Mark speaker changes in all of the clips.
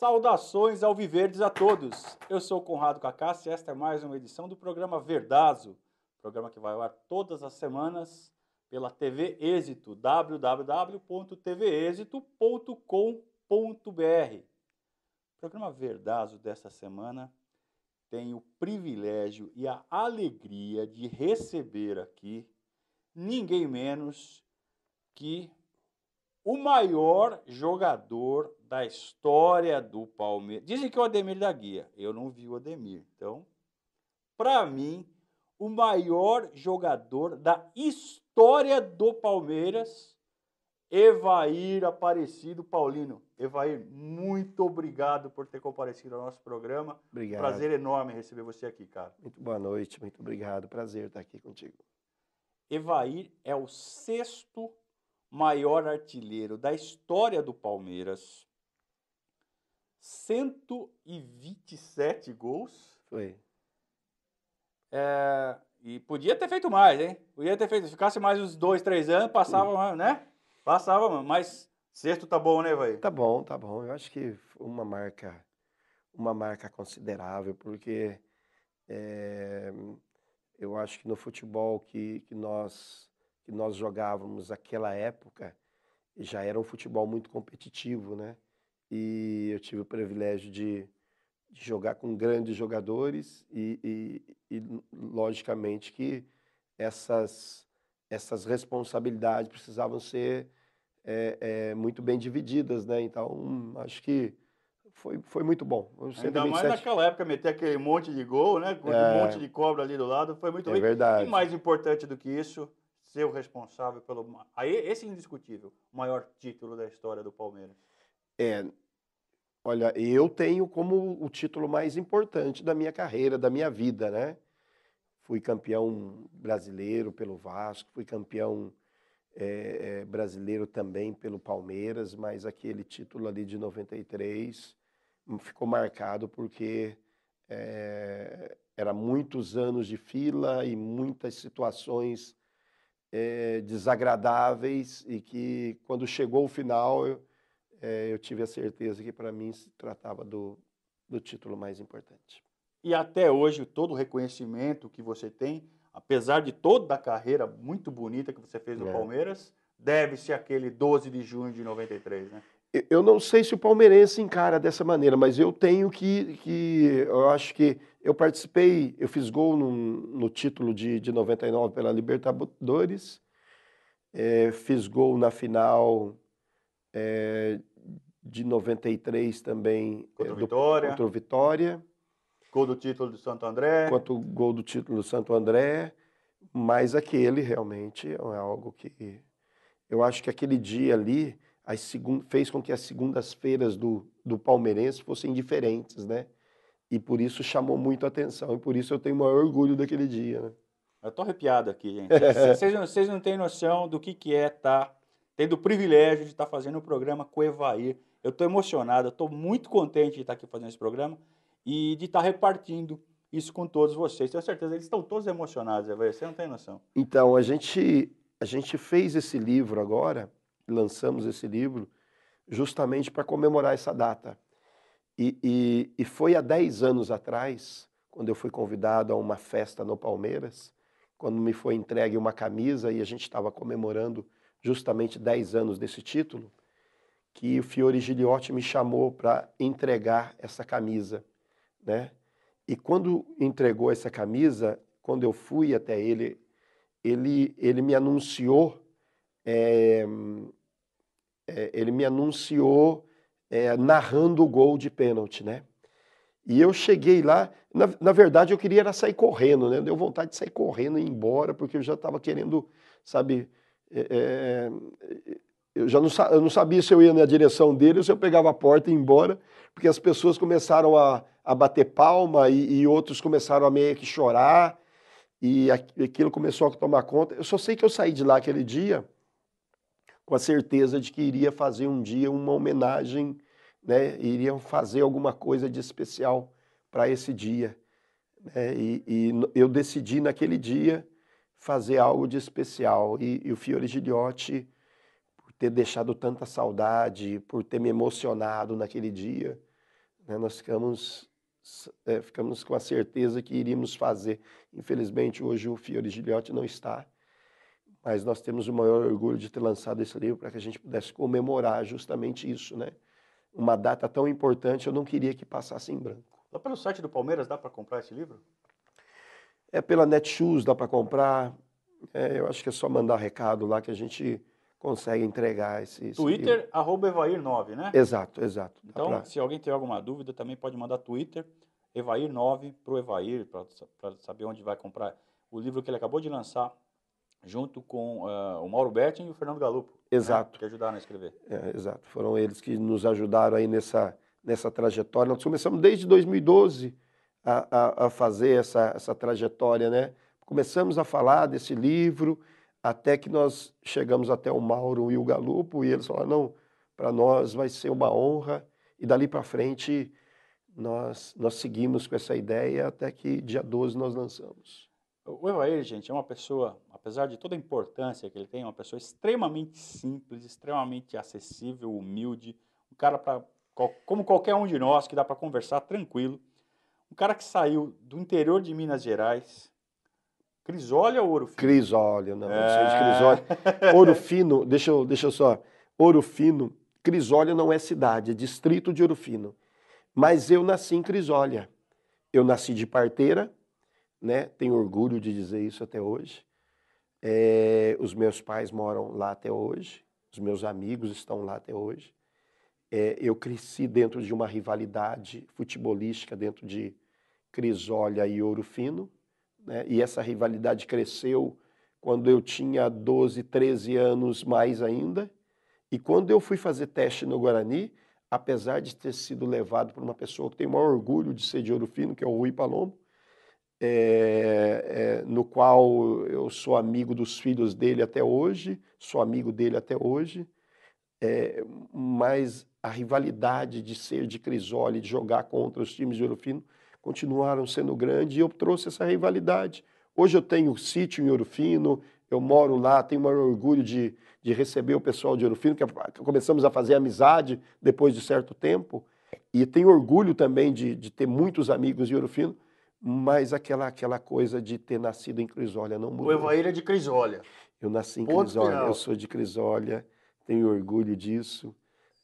Speaker 1: Saudações ao Viverdes a todos. Eu sou Conrado Cacassi e esta é mais uma edição do programa Verdazo, programa que vai ao ar todas as semanas pela TV Êxito, www.tvexito.com.br. O programa Verdazo desta semana tem o privilégio e a alegria de receber aqui ninguém menos que o maior jogador da história do Palmeiras. Dizem que é o Ademir da Guia. Eu não vi o Ademir. Então, para mim, o maior jogador da história do Palmeiras, Evair Aparecido Paulino. Evair, muito obrigado por ter comparecido ao nosso programa. Obrigado. Prazer enorme receber você aqui, cara.
Speaker 2: Muito boa noite, muito
Speaker 1: obrigado. Prazer estar aqui contigo. Evair é o sexto maior artilheiro da história do Palmeiras. 127 gols. Foi. É, e podia ter feito mais, hein? Podia ter feito. Se ficasse mais uns dois, três anos, passava, né? Passava, mas sexto tá bom, né, velho? Tá bom, tá bom. Eu acho que uma
Speaker 2: marca, uma marca considerável, porque é, eu acho que no futebol que, que nós que nós jogávamos naquela época já era um futebol muito competitivo, né? E eu tive o privilégio de, de jogar com grandes jogadores e, e, e, logicamente que essas essas responsabilidades precisavam ser é, é, muito bem divididas, né? Então acho que foi, foi muito bom. Ainda mais
Speaker 1: naquela época, meter aquele monte de gol, né? Com é, um monte de cobra ali do lado, foi muito é bem. verdade. E mais importante do que isso, ser o responsável pelo. Esse é indiscutível, o maior título da história do Palmeiras.
Speaker 2: É. Olha, eu tenho como o título mais importante da minha carreira, da minha vida, né? Fui campeão brasileiro pelo Vasco, fui campeão é, é, brasileiro também pelo Palmeiras, mas aquele título ali de 93 ficou marcado porque é, era muitos anos de fila e muitas situações é, desagradáveis e que, quando chegou o final, eu, é, eu tive a certeza que, para mim, se tratava
Speaker 1: do, do título mais importante. E até hoje, todo o reconhecimento que você tem, apesar de toda a carreira muito bonita que você fez no é. Palmeiras, deve-se àquele 12 de junho de 93, né?
Speaker 2: Eu não sei se o palmeirense encara dessa maneira, mas eu tenho que, que eu acho que eu participei, eu fiz gol no, no título de, de 99 pela Libertadores, é, fiz gol na final é, de 93 também. É, contra, é, do, Vitória. contra o Vitória. Gol do título do Santo André. Quanto gol do título do Santo André. Mas aquele realmente é algo que. Eu acho que aquele dia ali as fez com que as segundas-feiras do, do palmeirense fossem diferentes, né? E por isso chamou muito a atenção, e por isso eu tenho o maior orgulho daquele
Speaker 1: dia. Né? Eu tô arrepiado aqui, gente. Vocês não, têm noção do que, que é estar tá tendo o privilégio de estar tá fazendo o um programa com o Evair. Eu tô emocionado, eu tô muito contente de estar tá aqui fazendo esse programa e de estar repartindo isso com todos vocês. Tenho certeza, eles estão todos emocionados, Evair, você não tem noção.
Speaker 2: Então, a gente, a gente fez esse livro agora, lançamos esse livro, justamente para comemorar essa data. E, e, e foi há 10 anos atrás, quando eu fui convidado a uma festa no Palmeiras, quando me foi entregue uma camisa e a gente estava comemorando justamente 10 anos desse título, que o Fiore Gigliotti me chamou para entregar essa camisa, né? E quando entregou essa camisa, quando eu fui até ele, ele, ele me anunciou, é, é, ele me anunciou é, narrando o gol de pênalti, né? E eu cheguei lá, na, na verdade eu queria era sair correndo, né? Deu vontade de sair correndo e ir embora, porque eu já estava querendo, sabe, é, é, eu já não, eu não sabia se eu ia na direção dele ou se eu pegava a porta e ia embora, porque as pessoas começaram a, a bater palma e, e outros começaram a meio que chorar e aquilo começou a tomar conta. Eu só sei que eu saí de lá aquele dia com a certeza de que iria fazer um dia uma homenagem, né? iriam fazer alguma coisa de especial para esse dia. Né? E, e, eu decidi naquele dia fazer algo de especial. E, e o Fiore Gigliotti, por ter deixado tanta saudade, por ter me emocionado naquele dia, né? nós ficamos é, ficamos com a certeza que iríamos fazer. Infelizmente, hoje o Fiore Gigliotti não está mas nós temos o maior orgulho de ter lançado esse livro para que a gente pudesse comemorar justamente isso, né? Uma data tão importante, eu não queria que passasse em branco.
Speaker 1: Lá pelo site do Palmeiras dá para comprar esse livro?
Speaker 2: É pela Netshoes, dá para comprar. É, eu acho que é só mandar recado lá que a gente consegue entregar esse Twitter,
Speaker 1: arroba Evair9, né?
Speaker 2: Exato, exato. Então, pra...
Speaker 1: se alguém tiver alguma dúvida, também pode mandar Twitter, Evair9, para o Evair, para saber onde vai comprar o livro que ele acabou de lançar, junto com uh, o Mauro Betting e o Fernando Galupo. Né, exato. Né, que ajudaram a escrever.
Speaker 2: É, exato. Foram eles que nos ajudaram aí nessa, nessa trajetória. Nós começamos desde 2012 a, a, a fazer essa, essa trajetória, né? Começamos a falar desse livro até que nós chegamos até o Mauro e o Galupo e eles falaram, não, para nós vai ser uma honra e dali para frente nós, nós seguimos com essa ideia até que dia 12 nós lançamos.
Speaker 1: O Evair, gente, é uma pessoa apesar de toda a importância que ele tem, é uma pessoa extremamente simples, extremamente acessível, humilde, um cara para como qualquer um de nós que dá para conversar tranquilo, um cara que saiu do interior de Minas Gerais, Crisólia ou Ouro Fino?
Speaker 2: Crisólia, não, é... não Crisólia. Ouro Fino, deixa eu, deixa eu só, Ouro Fino, Crisólia não é cidade, é distrito de Ouro Fino, mas eu nasci em Crisólia, eu nasci de parteira, né? Tenho orgulho de dizer isso até hoje. É, os meus pais moram lá até hoje, os meus amigos estão lá até hoje. É, eu cresci dentro de uma rivalidade futebolística dentro de Crisólia e Ouro Fino, né? e essa rivalidade cresceu quando eu tinha 12, 13 anos mais ainda. E quando eu fui fazer teste no Guarani, apesar de ter sido levado por uma pessoa que tem o maior orgulho de ser de Ouro Fino, que é o Rui Palomo, é, é, no qual eu sou amigo dos filhos dele até hoje, sou amigo dele até hoje, é, mas a rivalidade de ser de Crisoli, de jogar contra os times de Ouro Fino, continuaram sendo grande e eu trouxe essa rivalidade. Hoje eu tenho sítio em Ouro Fino, eu moro lá, tenho o maior orgulho de, de receber o pessoal de Ouro Fino, que é, começamos a fazer amizade depois de certo tempo, e tenho orgulho também de, de ter muitos amigos de Ouro Fino, mas aquela, aquela coisa de ter nascido em Crisólia não é mudou. O Evaíra
Speaker 1: é de Crisólia.
Speaker 2: Eu nasci em Ponto Crisólia, final. eu sou de Crisólia, tenho orgulho disso.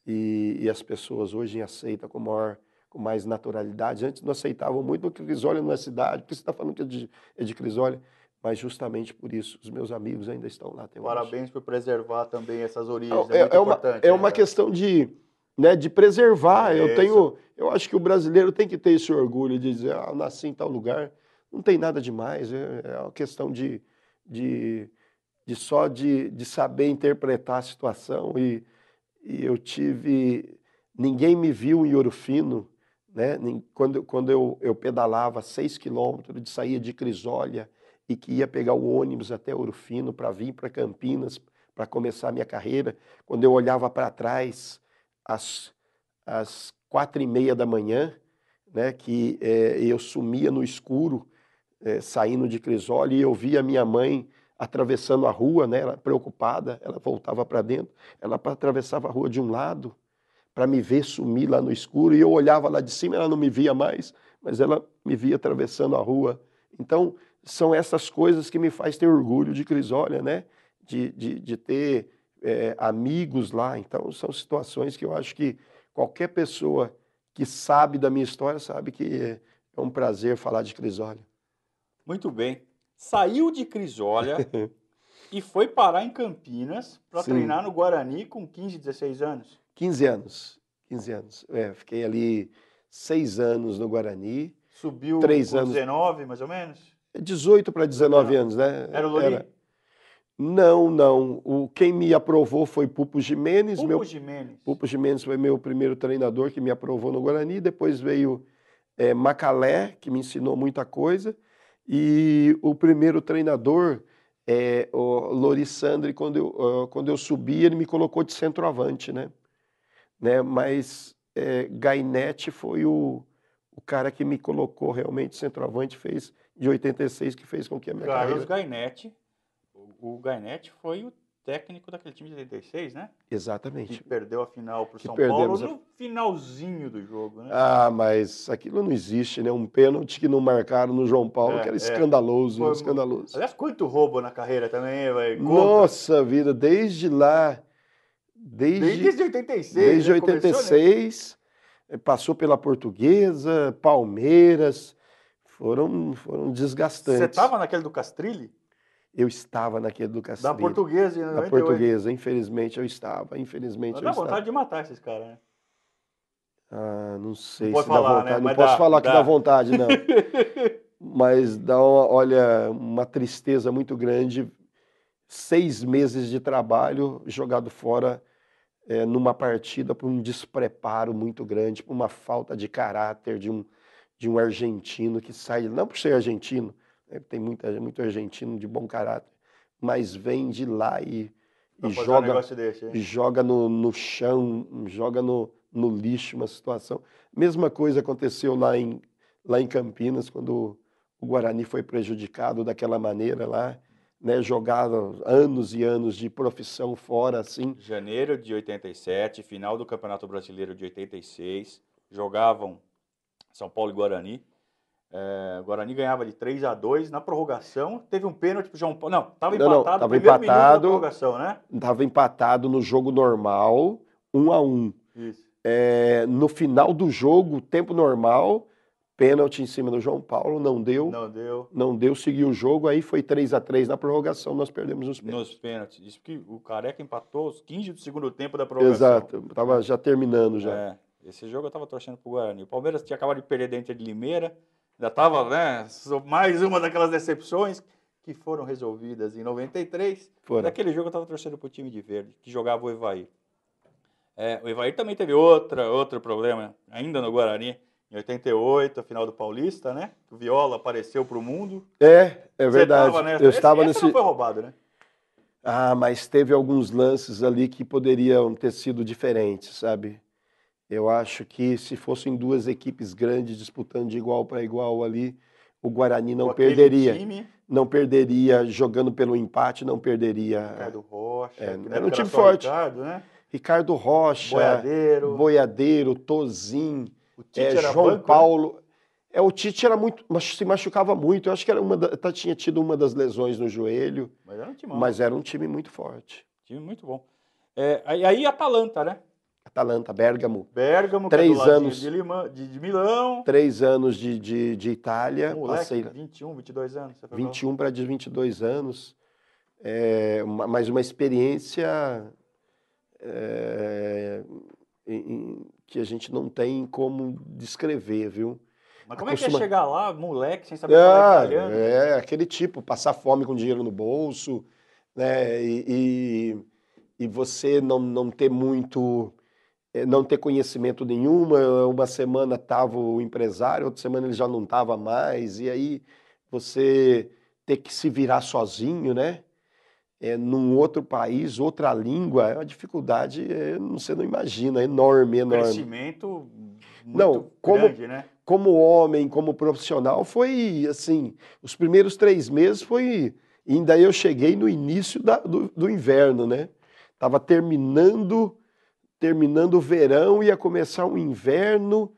Speaker 2: E, e, as pessoas hoje aceitam com, maior, com mais naturalidade. Antes não aceitavam muito o Crisólia não é cidade, porque você está falando que é de, é de Crisólia. Mas justamente por isso, os meus amigos ainda estão lá. Parabéns
Speaker 1: hoje. por preservar também essas origens. É, é, é uma, importante, é né, uma
Speaker 2: questão de né, de preservar. É eu tenho, eu acho que o brasileiro tem que ter esse orgulho de dizer, ah, eu nasci em tal lugar, não tem nada demais, é, é uma questão de, de, de só de, de saber interpretar a situação. E, e eu tive, ninguém me viu em Ouro Fino, né, quando, quando eu, eu pedalava seis quilômetros, de saía de Crisólia e que ia pegar o ônibus até Ouro Fino para vir para Campinas, para começar a minha carreira, quando eu olhava para trás às, às quatro e meia da manhã, né, que é, eu sumia no escuro, é, saindo de Crisole, e eu via minha mãe atravessando a rua, né, ela, preocupada, ela voltava para dentro, ela atravessava a rua de um lado para me ver sumir lá no escuro, e eu olhava lá de cima, ela não me via mais, mas ela me via atravessando a rua. Então, são essas coisas que me faz ter orgulho de Crisólia, né? De, de, de ter é, amigos lá. Então, são situações que eu acho que qualquer pessoa que sabe da minha história sabe que é um prazer falar de Crisólia.
Speaker 1: Muito bem. Saiu de Crisólia e foi parar em Campinas para treinar no Guarani com 15, 16 anos.
Speaker 2: 15 anos. 15 anos. É, fiquei ali seis anos no Guarani. Subiu três com anos.
Speaker 1: 19, mais ou menos?
Speaker 2: 18 para 19 anos, né? Era o Lodi? Era, não, não. O, quem me aprovou foi Pupo Jimenez. Pupo meu, Jimenez. Pupo Jimenez foi meu primeiro treinador que me aprovou no Guarani. Depois veio é, Macalé, que me ensinou muita coisa. E o primeiro treinador, é, o Lorissandre, quando eu, eh, quando eu subi, ele me colocou de centroavante, né? né? Mas é, Gainete foi o, o cara que me colocou realmente centroavante, fez de 86, que fez com que a minha Carlos carreira...
Speaker 1: Carlos Gainete o Gainete foi o técnico daquele time de 86, né? Exatamente. Que perdeu a final para o São Paulo no a... finalzinho do jogo, né? Ah,
Speaker 2: mas aquilo não existe, né? Um pênalti que não marcaram no João Paulo, é, que era é. escandaloso, Foi... Né? escandaloso.
Speaker 1: Aliás, quanto roubo na carreira também, vai.
Speaker 2: Nossa vida, desde lá, desde... Desde
Speaker 1: 86. Desde 86, né? Começou,
Speaker 2: né? Eh, passou pela Portuguesa, Palmeiras, foram, foram desgastantes. Você
Speaker 1: estava naquele do Castrilli?
Speaker 2: eu estava naquele educação Da portuguesa, portuguesa, né? Da portuguesa, infelizmente eu estava. Infelizmente Mas eu dá estava. vontade
Speaker 1: de matar esses caras, né?
Speaker 2: Ah, não sei não se falar, dá né? vontade. Né? Não Mas posso dá, falar dá. que dá vontade, não. Mas dá uma, olha, uma tristeza muito grande. Seis meses de trabalho jogado fora é, numa partida por um despreparo muito grande, por uma falta de caráter de um, de um argentino que sai, não por ser argentino, né? tem muita, muito argentino de bom caráter, mas vem de lá e,
Speaker 1: e joga, um desse,
Speaker 2: joga no, no chão, joga no, no lixo uma situação. Mesma coisa aconteceu lá em, lá em Campinas, quando o Guarani foi prejudicado daquela maneira lá. Né, jogaram anos e anos de profissão fora, assim.
Speaker 1: Janeiro de 87, final do Campeonato Brasileiro de 86, jogavam São Paulo e Guarani, é, Guarani ganhava de 3 a 2 na prorrogação. Teve um pênalti pro João Paulo. Não, estava empatado não, não, tava primeiro empatado, prorrogação, né? Tava empatado no
Speaker 2: jogo normal, 1 a 1 Isso. É, no final do jogo, tempo normal, pênalti em cima do João Paulo, não deu. Não deu. Não deu, seguiu o jogo, aí foi 3 a 3 na prorrogação, nós perdemos nos
Speaker 1: pênaltis. Nos pênaltis. Isso que o Careca empatou os 15 do segundo tempo da prorrogação. Exato,
Speaker 2: tava já terminando já.
Speaker 1: É, esse jogo eu tava torcendo pro Guarani. O Palmeiras tinha acabado de perder dentro de Limeira já estava, né? Mais uma daquelas decepções que foram resolvidas em 93. Fora. Naquele jogo eu estava torcendo para o time de verde, que jogava o Evaí. É, o Evaí também teve outra, outro problema, ainda no Guarani, em 88, a final do Paulista, né? O Viola apareceu para o mundo.
Speaker 2: É, é verdade. Tava, né? Eu estava nesse. não foi roubado, né? Ah, mas teve alguns lances ali que poderiam ter sido diferentes, sabe? Eu acho que se fossem duas equipes grandes disputando de igual para igual ali, o Guarani não perderia. Time. Não perderia jogando pelo empate, não perderia. Ricardo Rocha. É, era um time forte. Ricardo, né? Ricardo Rocha. Boiadeiro. Boiadeiro, Tozin, é, João banco, né? Paulo. Né? É, o Tite era muito, se machucava muito. Eu acho que era uma da, tá, tinha tido uma das lesões no joelho. Mas era um time, mas era um time muito forte.
Speaker 1: Time muito bom. É, aí, aí Atalanta, né?
Speaker 2: Atalanta, Bergamo. Bergamo, é três é anos de,
Speaker 1: Lima, de, de, Milão.
Speaker 2: Três anos de, de, de Itália. Moleque, passei,
Speaker 1: 21, 22 anos. Você
Speaker 2: 21 para 22 anos. É, uma, mas uma experiência é, em, que a gente não tem como descrever, viu? Mas como Acostuma... é que é
Speaker 1: chegar lá, moleque, sem saber é, falar ah, italiano?
Speaker 2: É, aquele tipo, passar fome com dinheiro no bolso, né? E, e, e você não, não ter muito eh, não ter conhecimento nenhuma, eh, uma semana estava o empresário, outra semana ele já não estava mais, e aí você ter que se virar sozinho, né? É, num outro país, outra língua, é uma dificuldade, é, você não imagina, enorme, enorme.
Speaker 1: Crescimento
Speaker 2: muito não, como, grande, né? Como homem, como profissional, foi assim, os primeiros três meses foi, ainda eu cheguei no início da, do, do inverno, né? Tava terminando terminando o verão, ia começar o inverno,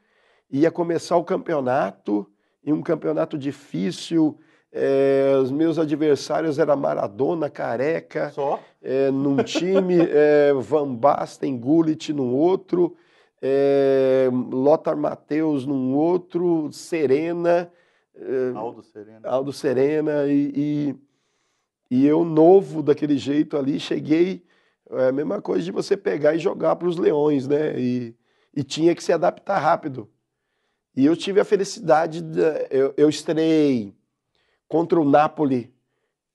Speaker 2: ia começar o campeonato, e um campeonato difícil. É, os meus adversários era Maradona, Careca, Só? É, num time, é, Van Basten, Gullit num outro, é, Lothar Matheus num outro, Serena. Aldo Serena. Aldo Serena, e, e, e eu novo daquele jeito ali, cheguei é a mesma coisa de você pegar e jogar para os leões, né? E, e tinha que se adaptar rápido. E eu tive a felicidade, de, eu, eu estreiei contra o Napoli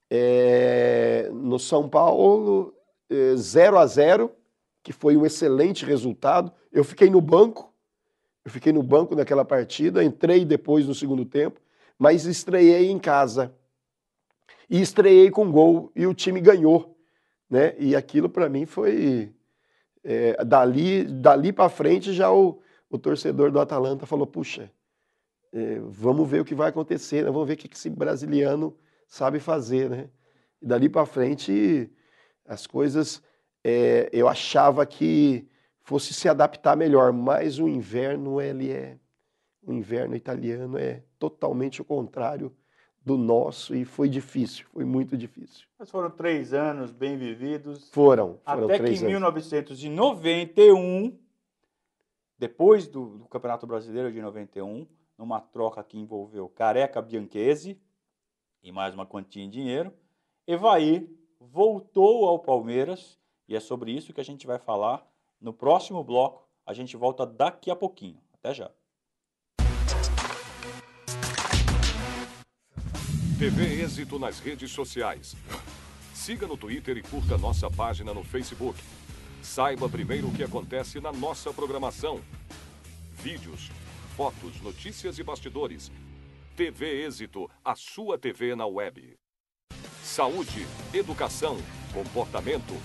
Speaker 2: é, no São Paulo, é, 0 a 0 que foi um excelente resultado. Eu fiquei no banco, eu fiquei no banco naquela partida, entrei depois no segundo tempo, mas estreiei em casa. E estreiei com gol e o time ganhou né? E aquilo para mim foi é, dali dali para frente já o, o torcedor do Atalanta falou puxa é, vamos ver o que vai acontecer, né? vamos ver o que esse brasiliano sabe fazer, né? E dali para frente as coisas é, eu achava que fosse se adaptar melhor, mas o inverno ele é o inverno italiano é totalmente o contrário do nosso e foi
Speaker 1: difícil, foi muito difícil. Mas foram três anos bem vividos. Foram, foram Até que em 1991, depois do, do, Campeonato Brasileiro de 91, numa troca que envolveu Careca Bianchese e mais uma quantia em dinheiro, Evair voltou ao Palmeiras e é sobre isso que a gente vai falar no próximo bloco. A gente volta daqui a pouquinho. Até já.
Speaker 3: TV Êxito nas redes sociais. Siga no Twitter e curta nossa página no Facebook. Saiba primeiro o que acontece na nossa programação. Vídeos, fotos, notícias e bastidores. TV Êxito, a sua TV na web. Saúde, educação, comportamento,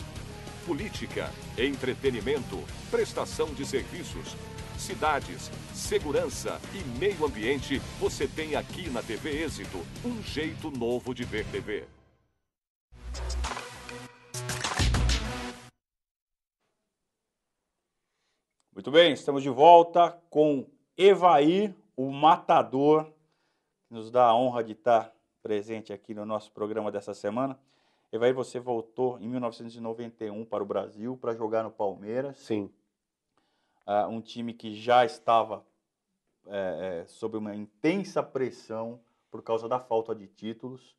Speaker 3: política, entretenimento, prestação de serviços, cidades, segurança e meio ambiente, você tem aqui na TV Êxito um jeito novo de ver TV.
Speaker 1: Muito bem, estamos de volta com Evaí, o matador, que nos dá a honra de estar presente aqui no nosso programa dessa semana. Evaí, você voltou em 1991 para o Brasil para jogar no Palmeiras. Sim uh, um time que já estava é, é, sob uma intensa pressão por causa da falta de títulos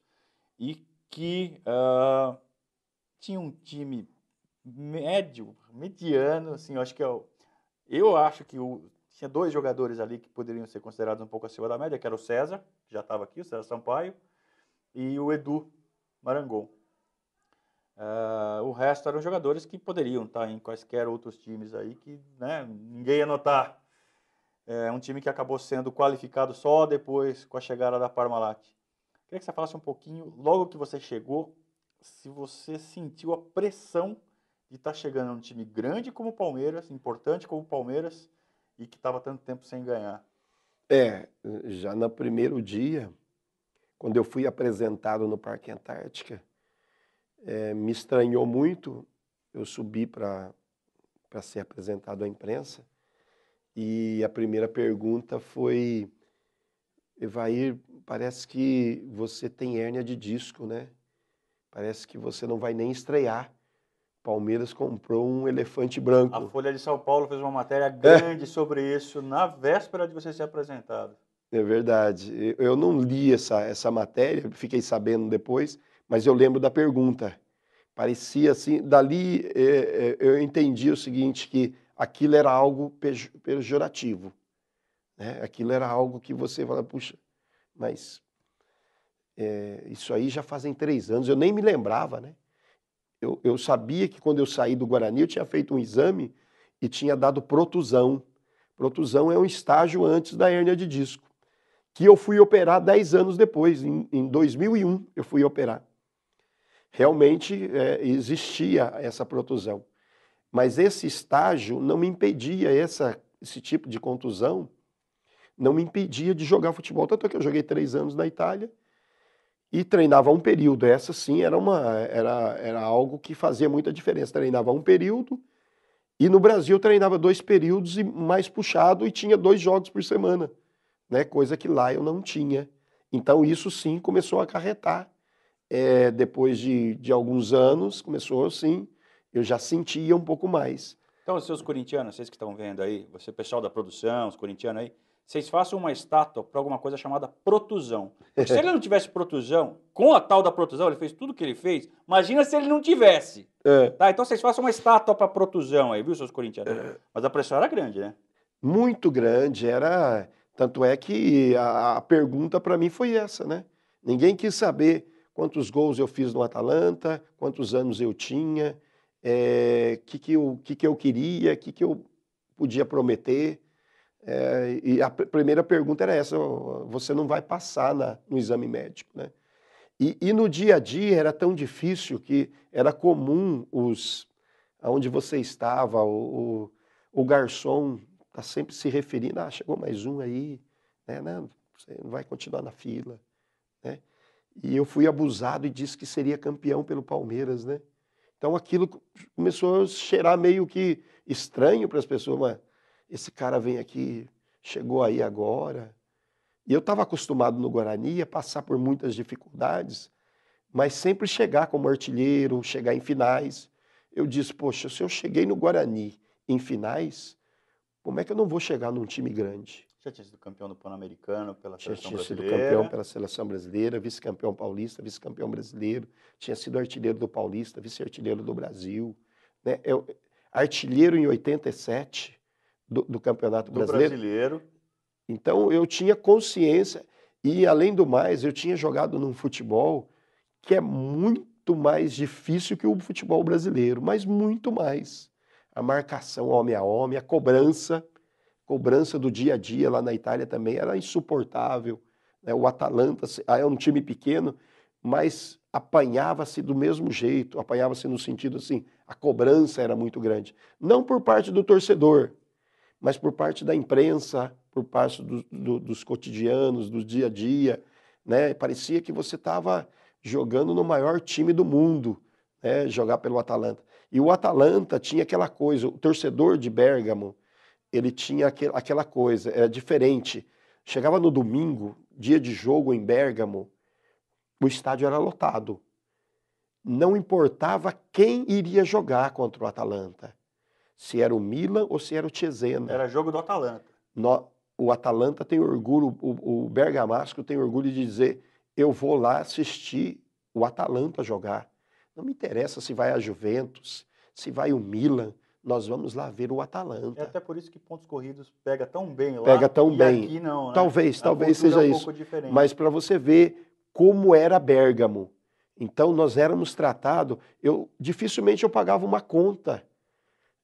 Speaker 1: e que uh, tinha um time médio, mediano, assim, eu acho que eu, é eu acho que o, tinha dois jogadores ali que poderiam ser considerados um pouco acima da média, que era o César, que já estava aqui, o César Sampaio, e o Edu Marangon. Uh, o resto eram jogadores que poderiam estar em quaisquer outros times aí que né, ninguém ia notar. É um time que acabou sendo qualificado só depois com a chegada da Parmalat. Queria que você falasse um pouquinho, logo que você chegou, se você sentiu a pressão de estar tá chegando num time grande como o Palmeiras, importante como o Palmeiras, e que estava tanto tempo sem ganhar.
Speaker 2: É, já no primeiro dia, quando eu fui apresentado no Parque Antártica, é, me estranhou muito. Eu subi para ser apresentado à imprensa e a primeira pergunta foi: Evair, parece que você tem hérnia de disco, né? Parece que você não vai nem estrear. Palmeiras comprou um elefante branco. A
Speaker 1: Folha de São Paulo fez uma matéria grande é. sobre isso na véspera de você ser apresentado.
Speaker 2: É verdade. Eu não li essa, essa matéria, fiquei sabendo depois, mas eu lembro da pergunta. Parecia assim, dali é, é, eu entendi o seguinte, que aquilo era algo pejorativo. Né? Aquilo era algo que você fala, puxa, mas é, isso aí já fazem três anos, eu nem me lembrava, né? Eu, eu, sabia que quando eu saí do Guarani eu tinha feito um exame e tinha dado protusão. Protusão é um estágio antes da hérnia de disco, que eu fui operar dez anos depois, em, em 2001 eu fui operar realmente é, existia essa protusão. Mas esse estágio não me impedia, essa, esse tipo de contusão não me impedia de jogar futebol. Tanto é que eu joguei três anos na Itália e treinava um período. Essa sim era, uma, era, era algo que fazia muita diferença. Treinava um período e no Brasil treinava dois períodos e mais puxado e tinha dois jogos por semana, né? coisa que lá eu não tinha. Então isso sim começou a acarretar é, depois de, de alguns anos, começou assim, eu já sentia um pouco mais.
Speaker 1: Então, os seus corintianos, vocês que estão vendo aí, você pessoal da produção, os corintianos aí, vocês façam uma estátua para alguma coisa chamada protusão. Porque se ele não tivesse protusão, com a tal da protusão, ele fez tudo o que ele fez, imagina se ele não tivesse. É. Tá, então vocês façam uma estátua para protusão aí, viu, seus corintianos? É. Mas a pressão era grande, né?
Speaker 2: Muito grande, era... Tanto é que a, a pergunta para mim foi essa, né? Ninguém quis saber quantos gols eu fiz no Atalanta, quantos anos eu tinha, o é, que, que, eu, que, que eu queria, o que, que eu podia prometer. É, e a primeira pergunta era essa: você não vai passar na, no exame médico, né? E, e, no dia a dia era tão difícil que era comum os aonde você estava, o, o, o garçom tá sempre se referindo, ah, chegou mais um aí, né? Não, você não vai continuar na fila. E eu fui abusado e disse que seria campeão pelo Palmeiras, né? Então aquilo começou a cheirar meio que estranho para as pessoas, mas esse cara vem aqui, chegou aí agora. E eu estava acostumado no Guarani a passar por muitas dificuldades, mas sempre chegar como artilheiro, chegar em finais. Eu disse, poxa, se eu cheguei no Guarani em finais, como é que eu não vou chegar num time grande?
Speaker 1: Você tinha sido campeão do Pan-Americano pela tinha, seleção tinha brasileira. Tinha sido campeão
Speaker 2: pela seleção brasileira, vice-campeão paulista, vice-campeão brasileiro. Tinha sido artilheiro do Paulista, vice-artilheiro do Brasil. Né? Eu, é artilheiro em 87 do, do Campeonato do Brasileiro. brasileiro. Então eu tinha consciência e, além do mais, eu tinha jogado num futebol que é muito mais difícil que o futebol brasileiro, mas muito mais. A marcação homem a homem, a cobrança cobrança do dia a dia lá na Itália também era insuportável. Né? O Atalanta ah, é um time pequeno, mas apanhava-se do mesmo jeito, apanhava-se no sentido assim, a cobrança era muito grande. Não por parte do torcedor, mas por parte da imprensa, por parte do, do, dos cotidianos, do dia a dia. Né? Parecia que você estava jogando no maior time do mundo, né? jogar pelo Atalanta. E o Atalanta tinha aquela coisa, o torcedor de Bergamo, ele tinha aquel, aquela coisa, era diferente. Chegava no domingo, dia de jogo em Bérgamo, o estádio era lotado. Não importava quem iria jogar contra o Atalanta. Se era o Milan ou se era o Cesena. Era jogo do Atalanta. No, o Atalanta tem orgulho, o, o Bergamasco tem orgulho de dizer: eu vou lá assistir o Atalanta jogar.
Speaker 1: Não me interessa
Speaker 2: se vai a Juventus, se vai o Milan,
Speaker 1: nós vamos lá ver o Atalanta. É até por isso que pontos corridos pega tão bem lá. Pega tão bem. Aqui não, né? Talvez, A talvez seja é um isso. Mas
Speaker 2: para você ver como era Bérgamo. Então nós éramos tratados. Eu dificilmente eu pagava uma conta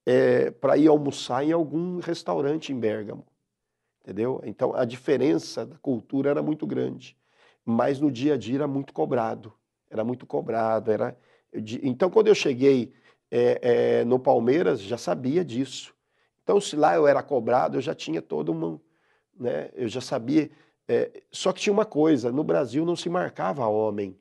Speaker 2: é, para ir almoçar em algum restaurante em Bérgamo, entendeu? Então a diferença da cultura era muito grande, mas no dia a dia era muito cobrado, era muito cobrado, era. Então quando eu cheguei é, é, no Palmeiras já sabia disso. Então, se lá eu era cobrado, eu já tinha todo mundo, Né, eu já sabia. É, só que tinha uma coisa: no Brasil não se marcava homem.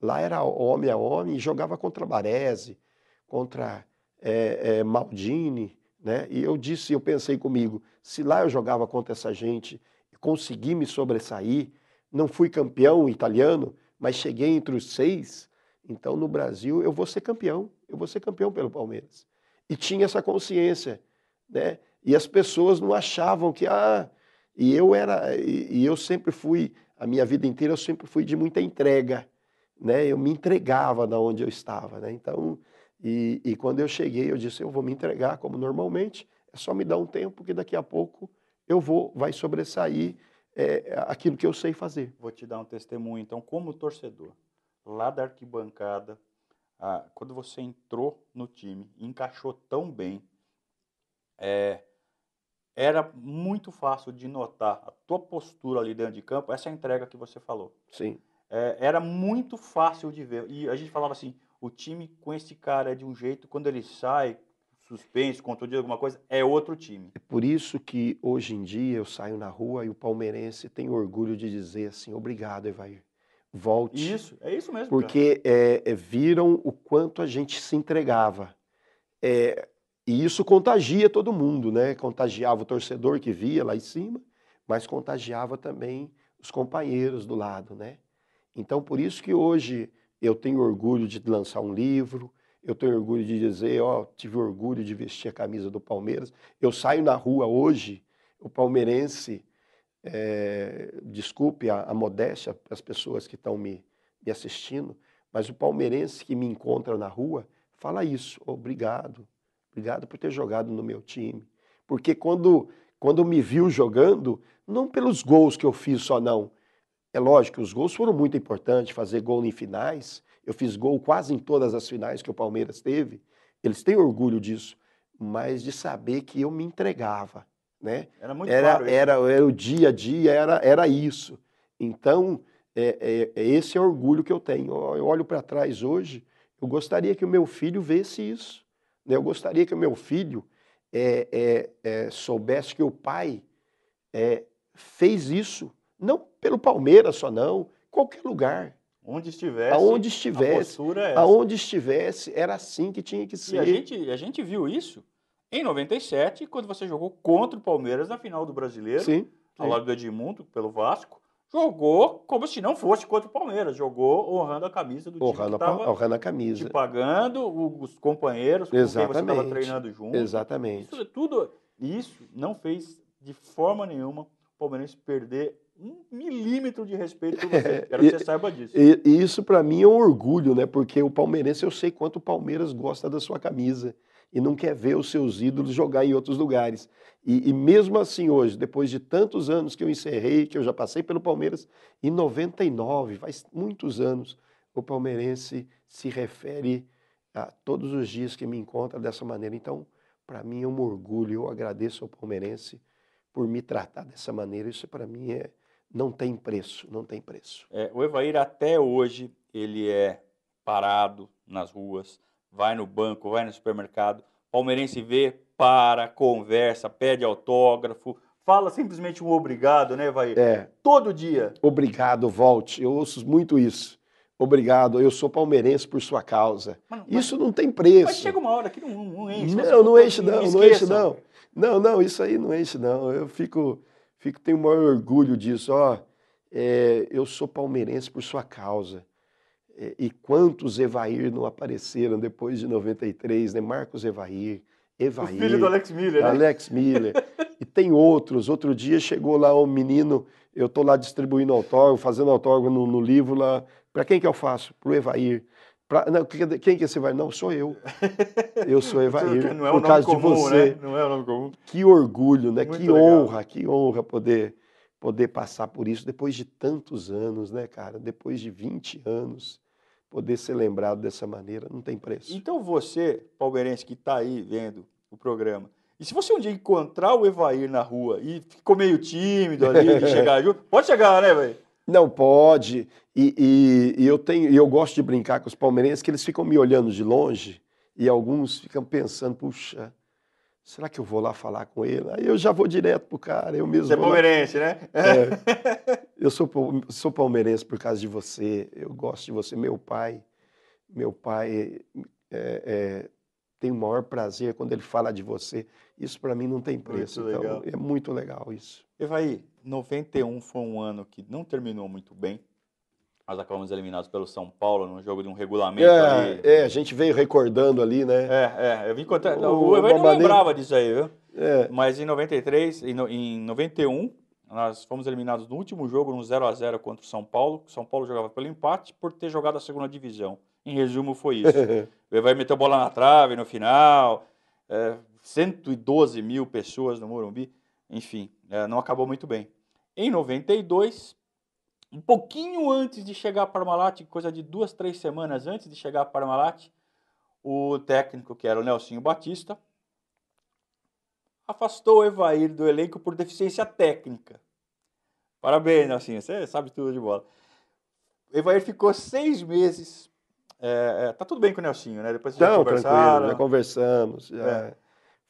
Speaker 2: Lá era homem a homem e jogava contra Baresi, contra é, é, Maldini. Né? E eu disse, eu pensei comigo: se lá eu jogava contra essa gente e consegui me sobressair, não fui campeão italiano, mas cheguei entre os seis, então no Brasil eu vou ser campeão eu vou ser campeão pelo Palmeiras. E tinha essa consciência, né? E as pessoas não achavam que ah, e eu era e, eu sempre fui a minha vida inteira eu sempre fui de muita entrega, né? Eu me entregava da onde eu estava, né? Então, e, e quando eu cheguei, eu disse, eu vou me entregar como normalmente, é só me dar um tempo que daqui a pouco eu vou vai sobressair é, aquilo que eu sei fazer.
Speaker 1: Vou te dar um testemunho, então, como torcedor, lá da arquibancada, ah, quando você entrou no time, encaixou tão bem, é, era muito fácil de notar a tua postura ali dentro de campo, essa entrega que você falou. Sim. É, era muito fácil de ver. E a gente falava assim, o time com esse cara é de um jeito, quando ele sai, suspenso, contundido, alguma coisa, é outro time. É
Speaker 2: por isso que hoje em dia eu saio na rua e o palmeirense tem orgulho de dizer assim, obrigado, Evair volte. Isso, é isso mesmo. Porque é, é, viram o quanto a gente se entregava. É, e isso contagia todo mundo, né? Contagiava o torcedor que via lá em cima, mas contagiava também os companheiros do lado, né? Então, por isso que hoje eu tenho orgulho de lançar um livro, eu tenho orgulho de dizer, ó, tive orgulho de vestir a camisa do Palmeiras. Eu saio na rua hoje, o palmeirense é, desculpe a, a, modéstia, as pessoas que estão me, me assistindo, mas o palmeirense que me encontra na rua fala isso: obrigado, obrigado por ter jogado no meu time. Porque quando, quando me viu jogando, não pelos gols que eu fiz só não. É lógico, os gols foram muito importantes, fazer gol em finais. Eu fiz gol quase em todas as finais que o Palmeiras teve. Eles têm orgulho disso, mas de saber que eu me entregava né? Era muito era, claro. Era, era o dia a dia, era, era isso. Então, é, é, é esse é o orgulho que eu tenho. Eu olho para trás hoje, eu gostaria que o meu filho visse isso. Né? Eu gostaria que o meu filho é, é, é soubesse que o pai fez isso, não pelo Palmeiras só não, qualquer lugar.
Speaker 1: Onde estivesse, aonde estivesse, a postura é aonde
Speaker 2: estivesse, era assim que tinha que ser. E a
Speaker 1: gente, a gente viu isso em 97, quando você jogou contra o Palmeiras na final do Brasileiro, sim, sim. ao lado do Edmundo, pelo Vasco, jogou como se não fosse contra o Palmeiras. Jogou honrando a camisa do honrando time. Que
Speaker 2: honrando a camisa. Te
Speaker 1: pagando os companheiros Exatamente. quem você estava treinando junto. Exatamente. Isso, tudo isso não fez de forma nenhuma o Palmeirense perder um milímetro de respeito por você. Quero que você saiba disso. E,
Speaker 2: e isso para mim é um orgulho, né? Porque o palmeirense, eu sei quanto o Palmeiras gosta da sua camisa e não quer ver os seus ídolos jogar em outros lugares. E, e, mesmo assim, hoje, depois de tantos anos que eu encerrei, que eu já passei pelo Palmeiras, em 99, faz muitos anos, o palmeirense se refere a todos os dias que me encontra dessa maneira. Então, para mim é um orgulho, eu agradeço ao palmeirense por me tratar dessa maneira. Isso para mim é não tem preço, não tem preço.
Speaker 1: É, o Evair até hoje ele é parado nas ruas, vai no banco, vai no supermercado. Palmeirense vê, para, conversa, pede autógrafo, fala simplesmente um obrigado, né, vai?
Speaker 2: É. Todo dia. Obrigado, volte. Eu ouço muito isso. Obrigado, eu sou palmeirense por sua causa. Mas, mas, isso não tem preço. Mas chega
Speaker 1: uma hora que não, não enche. Não, não enche não, não enche não.
Speaker 2: Não, não, isso aí não enche não. Eu fico, fico tenho o maior orgulho disso. Ó, é, eu sou palmeirense por sua causa. E quantos Evair não apareceram depois de 93, né? Marcos Evair, Evair. O filho do Alex Miller, né? Alex Miller. e tem outros. Outro dia chegou lá um menino, eu estou lá distribuindo autógrafo, fazendo autógrafo no, no livro lá. Para quem que eu faço? Para o Evair. Pra, não, quem que é esse Evair? Não, sou eu. Eu sou Evair. não é o por nome comum, de né? você. Né? Não é o nome comum. Que orgulho, né? Muito que legal. honra, que honra poder poder passar por isso depois de tantos anos, né, cara? Depois de 20 anos poder ser lembrado dessa maneira não tem preço.
Speaker 1: Então você, palmeirense que está aí vendo o programa, e se você um dia encontrar o Evair na rua e ficou meio tímido ali de chegar junto, pode chegar, né, velho?
Speaker 2: Não pode. E, e, e, eu tenho, eu gosto de brincar com os palmeirenses que eles ficam me olhando de longe e alguns ficam pensando, puxa, Será que eu vou lá falar com ele? Aí eu já vou direto pro cara, eu mesmo. Você é palmeirense, lá. né? É, eu sou, sou palmeirense por causa de você, eu gosto de você. Meu pai, meu pai é, é, tem o maior prazer quando ele fala de você. Isso para mim não tem preço. Muito então, legal. é muito legal isso. Evaí, 91
Speaker 1: foi um ano que não terminou muito bem nós acabamos eliminados pelo São Paulo num jogo de um regulamento. É, ali.
Speaker 2: é a gente veio recordando ali, né? É,
Speaker 1: é. Eu vim contar. O, o Evan não lembrava disso aí, viu? É. Mas em 93, em, em 91, nós fomos eliminados no último jogo, num 0 a 0 contra o São Paulo. O São Paulo jogava pelo empate por ter jogado a segunda divisão. Em resumo, foi isso. o Evan meteu bola na trave no final. É, 112 mil pessoas no Morumbi. Enfim, é, não acabou muito bem. Em 92, um pouquinho antes de chegar a Parmalat, coisa de duas, três semanas antes de chegar a Parmalat, o técnico, que era o Nelsinho Batista, afastou o Evair do elenco por deficiência técnica. Parabéns, Nelsinho, você sabe tudo de bola. O Evair ficou seis meses. É, é, tá tudo bem com o Nelsinho, né? Depois vocês Não, já tranquilo, já conversamos. Já. É.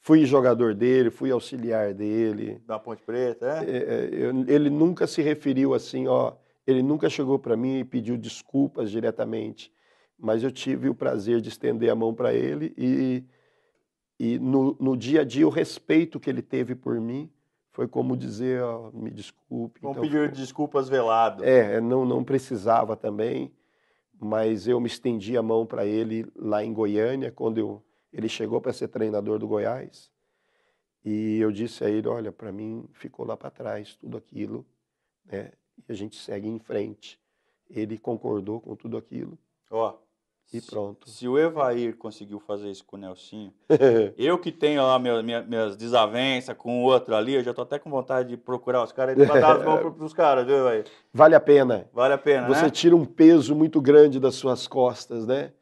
Speaker 2: Fui jogador dele, fui auxiliar dele. Da Ponte Preta, é? é, é eu, ele nunca se referiu assim, ó ele nunca chegou para mim e pediu desculpas diretamente, mas eu tive o prazer de estender a mão para ele e, e no, no dia a dia o respeito que ele teve por mim foi como dizer, ó, me desculpe. Não então, pedir
Speaker 1: desculpas velado. É,
Speaker 2: não, não precisava também, mas eu me estendi a mão para ele lá em Goiânia, quando eu, ele chegou para ser treinador do Goiás. E eu disse a ele, olha, para mim ficou lá para trás tudo aquilo, né? e a gente segue em frente. Ele concordou com tudo aquilo.
Speaker 1: Ó. Oh, e pronto. Se o Evair conseguiu fazer isso com o Nelsinho, eu que tenho lá minha, minhas desavenças com o outro ali, eu já tô até com vontade de procurar os caras para dar as mãos pros caras, viu, Evair?
Speaker 2: Vale a pena.
Speaker 1: Vale a pena. Você né?
Speaker 2: tira um peso muito grande das suas costas, né?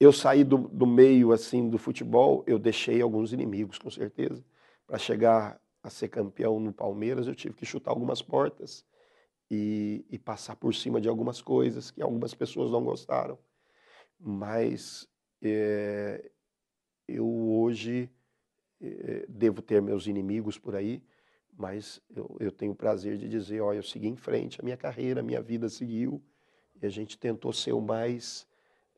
Speaker 2: Eu saí do, do meio assim do futebol, eu deixei alguns inimigos, com certeza. Para chegar a ser campeão no Palmeiras, eu tive que chutar algumas portas e, e passar por cima de algumas coisas que algumas pessoas não gostaram. Mas é, eu hoje é, devo ter meus inimigos por aí, mas eu, eu tenho o prazer de dizer, olha, eu segui em frente, a minha carreira, a minha vida seguiu, e a gente tentou ser o mais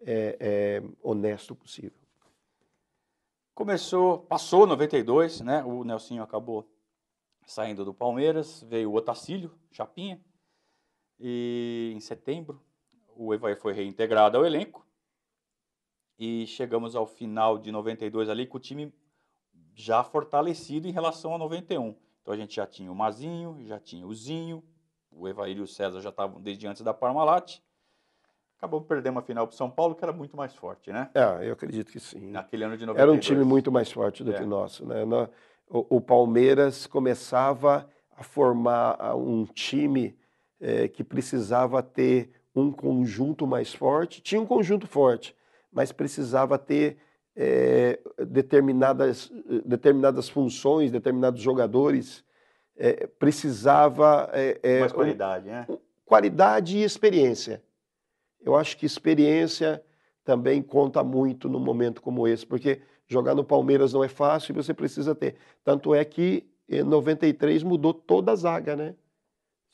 Speaker 1: é, honesto possível. Começou, passou 92, né? O Nelsinho acabou saindo do Palmeiras, veio o Otacílio, Chapinha, e em setembro, o Evaí foi reintegrado ao elenco. E chegamos ao final de 92 ali com o time já fortalecido em relação a 91. Então a gente já tinha o Mazinho, já tinha o Zinho, o Evair e o César já estavam desde antes da Parmalat. Acabamos perdendo uma final para São Paulo, que era muito mais forte, né?
Speaker 2: É, eu acredito
Speaker 1: que sim. Naquele ano de 92. Era um time muito
Speaker 2: mais forte do é. que o nosso, né? O, o Palmeiras começava a formar um time é, que precisava ter um conjunto mais forte, tinha um conjunto forte, mas precisava ter é, determinadas, determinadas funções, determinados jogadores, é, precisava. É, é, mais qualidade, né? Qualidade e experiência. Eu acho que experiência também conta muito num momento como esse, porque jogar no Palmeiras não é fácil e você precisa ter. Tanto é que em eh, 93 mudou toda a zaga, né?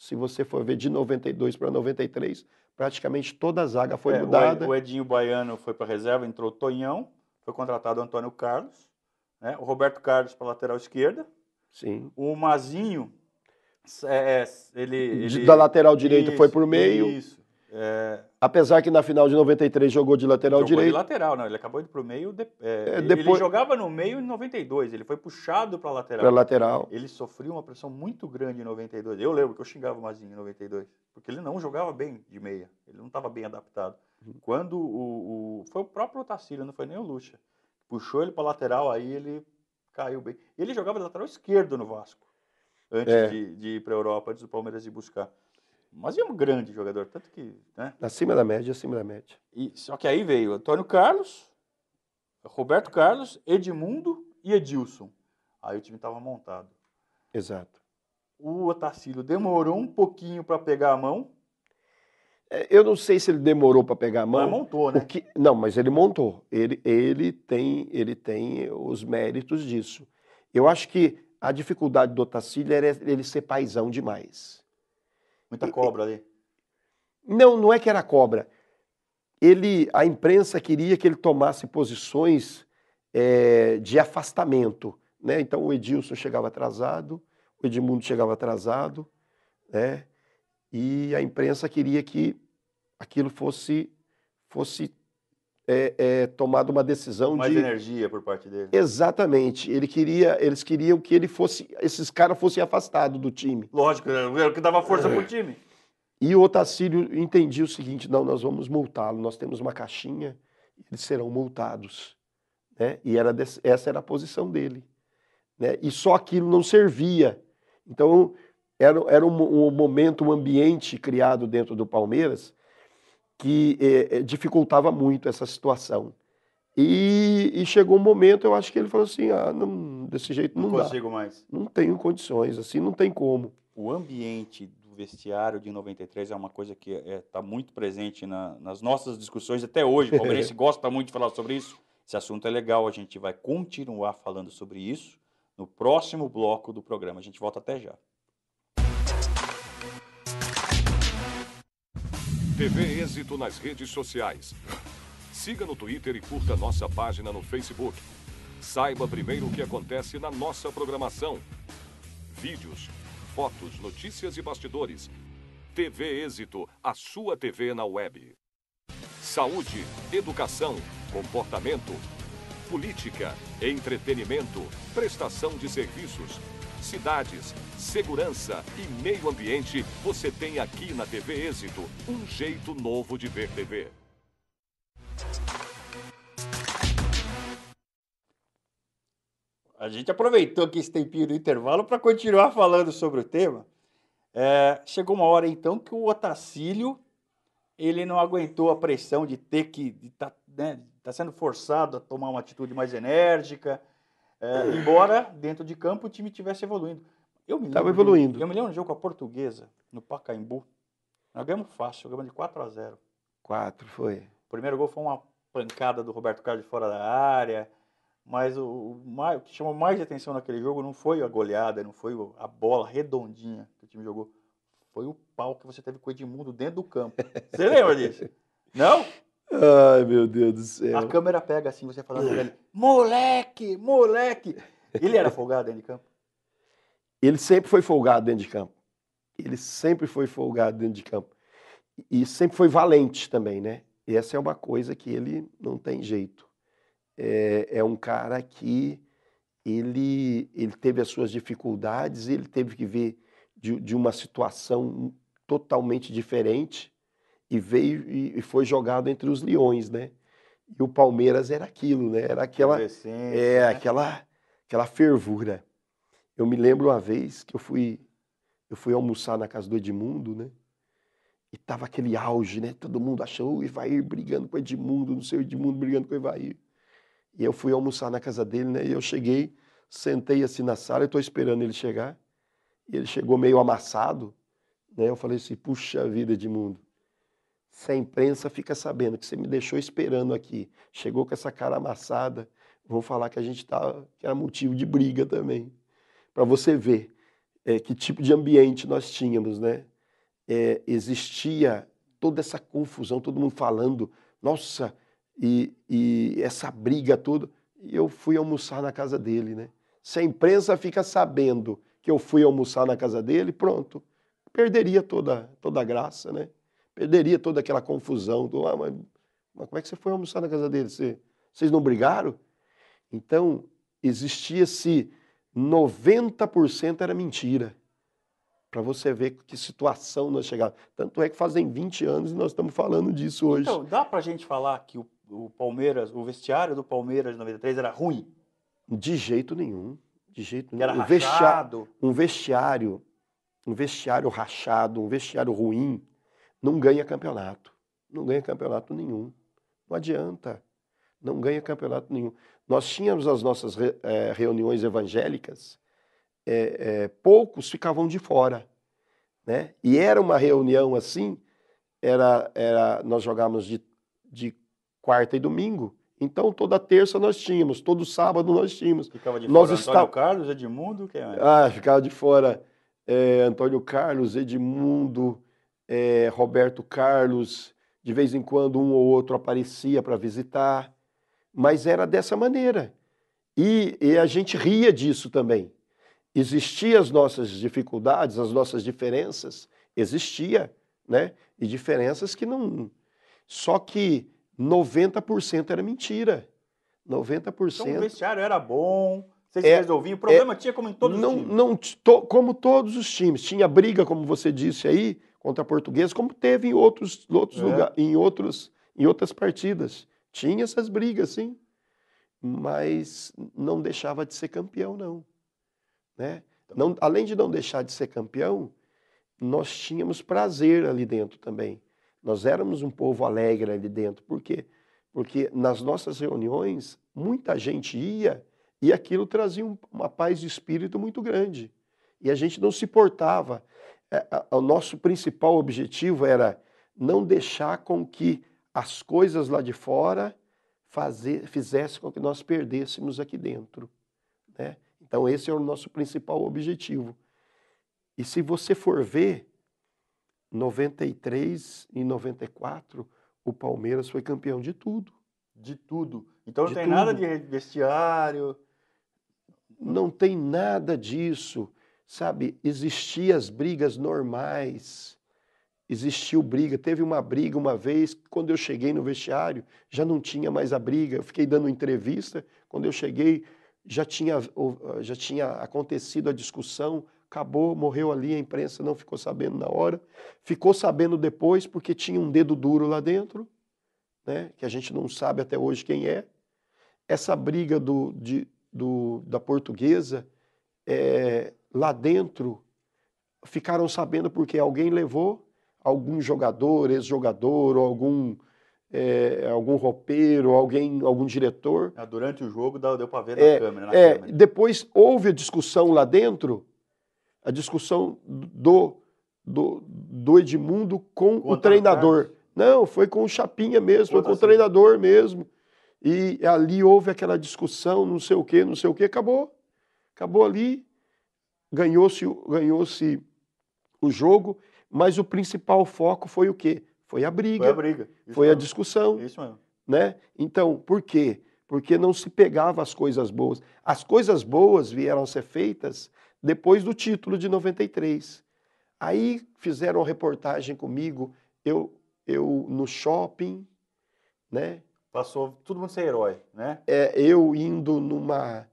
Speaker 2: se você for ver de 92 para 93, praticamente toda a zaga foi é, mudada. O
Speaker 3: Edinho
Speaker 1: Baiano foi para reserva, entrou Tonhão, foi contratado o Antônio Carlos, né? o Roberto Carlos para lateral esquerda. Sim. O Mazinho, é, é ele, ele, Da lateral direita foi para o meio. Isso. É...
Speaker 2: Apesar que na final de 93 jogou de lateral jogou direito. de
Speaker 1: lateral, não. Ele acabou indo para o meio. De... É, é, depois... Ele jogava no meio em 92. Ele foi puxado para lateral. Para lateral. Ele sofreu uma pressão muito grande em 92. Eu lembro que eu xingava o Mazinho em 92. Porque ele não jogava bem de meia. Ele não estava bem adaptado. Uhum. Quando o, o, Foi o próprio Otacílio, não foi nem o Lucha. Puxou ele para lateral, aí ele caiu bem. Ele jogava de lateral esquerdo no Vasco. Antes é. de, de ir para a Europa, antes do Palmeiras ir buscar. Mas é um grande jogador, tanto que.
Speaker 2: Né? Acima da média, acima da média.
Speaker 1: E, só que aí veio Antônio Carlos, Roberto Carlos, Edmundo e Edilson. Aí o time estava montado. Exato. O Otacílio demorou um pouquinho para pegar a mão.
Speaker 2: É, eu não sei se ele demorou para pegar a mão. Mas montou, né? Que... Não, mas ele montou. Ele, ele, tem, ele tem os méritos disso. Eu acho que a dificuldade do Otacílio era ele ser paisão demais. Muita cobra ali. Não, não é que era cobra. Ele, a imprensa queria que ele tomasse posições é, de afastamento, né? Então o Edilson chegava atrasado, o Edmundo chegava atrasado, né? E a imprensa queria que aquilo fosse fosse é, é, tomado uma decisão mais de mais
Speaker 1: energia por parte dele.
Speaker 2: Exatamente. Ele queria, eles queriam que ele fosse, esses caras fossem afastados do time.
Speaker 1: Lógico, né? era o que dava força é. pro time.
Speaker 2: E o Otacílio entendia o seguinte: não, nós vamos multá-lo, nós temos uma caixinha, eles serão multados. Né? E era essa era a posição dele. Né? E só aquilo não servia. Então, era, era um, um momento, um ambiente criado dentro do Palmeiras que é, dificultava muito essa situação. E, e, chegou um momento, eu acho que ele falou assim, ah, não,
Speaker 1: desse jeito não, não dá. consigo mais. Não tenho condições, assim, não tem como. O ambiente do vestiário de 93 é uma coisa que está eh, é, muito presente na, nas nossas discussões até hoje. O palmeirense gosta muito de falar sobre isso. Esse assunto é legal, a gente vai continuar falando sobre isso no próximo bloco do programa. A gente volta até já.
Speaker 3: TV Êxito nas redes sociais. Siga no Twitter e curta nossa página no Facebook. Saiba primeiro o que acontece na nossa programação. Vídeos, fotos, notícias e bastidores. TV Êxito, a sua TV na web. Saúde, educação, comportamento, política, entretenimento, prestação de serviços cidades, segurança e meio ambiente, você tem aqui na TV Êxito um jeito novo de ver TV. A
Speaker 1: gente aproveitou aqui esse tempinho do intervalo para continuar falando sobre o tema. É, chegou uma hora então que o Otacílio ele não aguentou a pressão de ter que estar tá, né, tá sendo forçado a tomar uma atitude mais enérgica, é, embora dentro de campo o time tivesse evoluindo. Eu me Tava lembro, evoluindo. Eu me lembro de um jogo com a portuguesa, no Pacaembu. Nós ganhamos fácil, ganhamos de 4 a 0
Speaker 2: 4 foi. O
Speaker 1: primeiro gol foi uma pancada do Roberto Carlos de fora da área. Mas o, o, o que chamou mais de atenção naquele jogo não foi a goleada, não foi a bola redondinha que o time jogou. Foi o pau que você teve com o Edmundo dentro do campo. Você lembra disso? Não? Ai,
Speaker 2: meu Deus do céu. A câmera
Speaker 1: pega assim, você falando com é. ele, moleque, moleque. Ele era folgado dentro de campo?
Speaker 2: Ele sempre foi folgado dentro de campo. Ele sempre foi folgado dentro de campo. E sempre foi valente também, né? E essa é uma coisa que ele não tem jeito. É, é um cara que ele, ele teve as suas dificuldades, ele teve que ver de, de uma situação totalmente diferente e veio e foi jogado entre os leões, né? E o Palmeiras era aquilo, né? Era aquela é, né? aquela aquela fervura. Eu me lembro uma vez que eu fui eu fui almoçar na casa do Edmundo, né? E tava aquele auge, né? Todo mundo achou o Ivair brigando com o Edmundo, não sei o Edmundo brigando com o Ivair. E eu fui almoçar na casa dele, né? E eu cheguei, sentei assim na sala, eu tô esperando ele chegar. E ele chegou meio amassado, né? Eu falei assim: "Puxa vida, Edmundo, se a imprensa fica sabendo que você me deixou esperando aqui, chegou com essa cara amassada, vão falar que a gente tá, que era motivo de briga também. Para você ver é, que tipo de ambiente nós tínhamos, né? É, existia toda essa confusão, todo mundo falando, nossa, e, e essa briga toda. E eu fui almoçar na casa dele, né? Se a imprensa fica sabendo que eu fui almoçar na casa dele, pronto, perderia toda, toda a graça, né? perderia toda aquela confusão do ah, mas, mas como é que você foi almoçar na casa dele? Você, vocês não brigaram? Então, existia-se 90% era mentira. Para você ver que situação nós chegávamos. Tanto é que fazem 20 anos e nós estamos falando disso hoje. Então,
Speaker 1: dá para a gente falar que o, o Palmeiras, o vestiário do Palmeiras de 93 era ruim? De jeito nenhum.
Speaker 2: De jeito nenhum. Era rachado. um vestiário, um vestiário rachado, um vestiário ruim, não ganha campeonato. Não ganha campeonato nenhum. Não adianta. Não ganha campeonato nenhum. Nós tínhamos as nossas re, é, reuniões evangélicas, é, é, poucos ficavam de fora. Né? E era uma reunião assim, era, era nós jogávamos de, de quarta e domingo. Então, toda terça nós tínhamos, todo sábado nós tínhamos.
Speaker 1: Ficava de nós fora está... Antônio Carlos, Edmundo, quem é?
Speaker 2: Ah, ficava de fora é, Antônio Carlos, Edmundo, é, Roberto Carlos, de vez em quando um ou outro aparecia para visitar, mas era dessa maneira. E, e a gente ria disso também. Existiam as nossas dificuldades, as nossas diferenças, existia, né? E diferenças que não. Só que 90% era mentira. 90%. Então o
Speaker 1: vestiário era bom, vocês é, resolviam. O problema é, tinha como
Speaker 2: em todos não, os times. Não, to, como todos os times. Tinha briga, como você disse aí, contra a Portuguesa, como teve em outros, outros é. lugares, em, outros, em outras partidas. Tinha essas brigas, sim, mas não deixava de ser campeão, não. Né? não. Além de não deixar de ser campeão, nós tínhamos prazer ali dentro também. Nós éramos um povo alegre ali dentro. Por quê? Porque nas nossas reuniões, muita gente ia e aquilo trazia uma paz de espírito muito grande. E a gente não se portava. É, o nosso principal objetivo era não deixar com que as coisas lá de fora fazer, fizessem com que nós perdêssemos aqui dentro. Né? Então, esse é o nosso principal objetivo. E se você for ver, 93 e 94, o Palmeiras foi campeão de tudo. De tudo. Então não de tem tudo. nada de
Speaker 1: vestiário. Não
Speaker 2: tem nada disso. Sabe, existiam as brigas normais. Existiu briga, teve uma briga uma vez, quando eu cheguei no vestiário, já não tinha mais a briga. Eu fiquei dando entrevista, quando eu cheguei, já tinha, já tinha acontecido a discussão, acabou, morreu ali, a imprensa não ficou sabendo na hora, ficou sabendo depois porque tinha um dedo duro lá dentro, né, que a gente não sabe até hoje quem é. Essa briga do, de, do, da portuguesa é, lá dentro ficaram sabendo porque alguém levou algum jogador, ex-jogador, ou algum, é, algum roupeiro, alguém, algum diretor.
Speaker 1: É, durante o jogo deu para ver na é, câmera. Na é,
Speaker 2: câmera. Depois houve a discussão lá dentro, a discussão do, do, do Edmundo com o treinador. Não, foi com o Chapinha mesmo, foi com assim. o treinador mesmo. E ali houve aquela discussão, não sei o quê, não sei o quê, acabou. Acabou ali ganhou-se ganhou -se o jogo, mas o principal foco foi o quê? Foi a briga. Foi a briga. Isso foi mesmo. a discussão. Isso mesmo. Né? Então, por quê? Porque não se pegava as coisas boas. As coisas boas vieram a ser feitas depois do título de 93. Aí fizeram uma reportagem comigo, eu, eu no shopping, né? Passou todo mundo ser herói, né? É, eu indo numa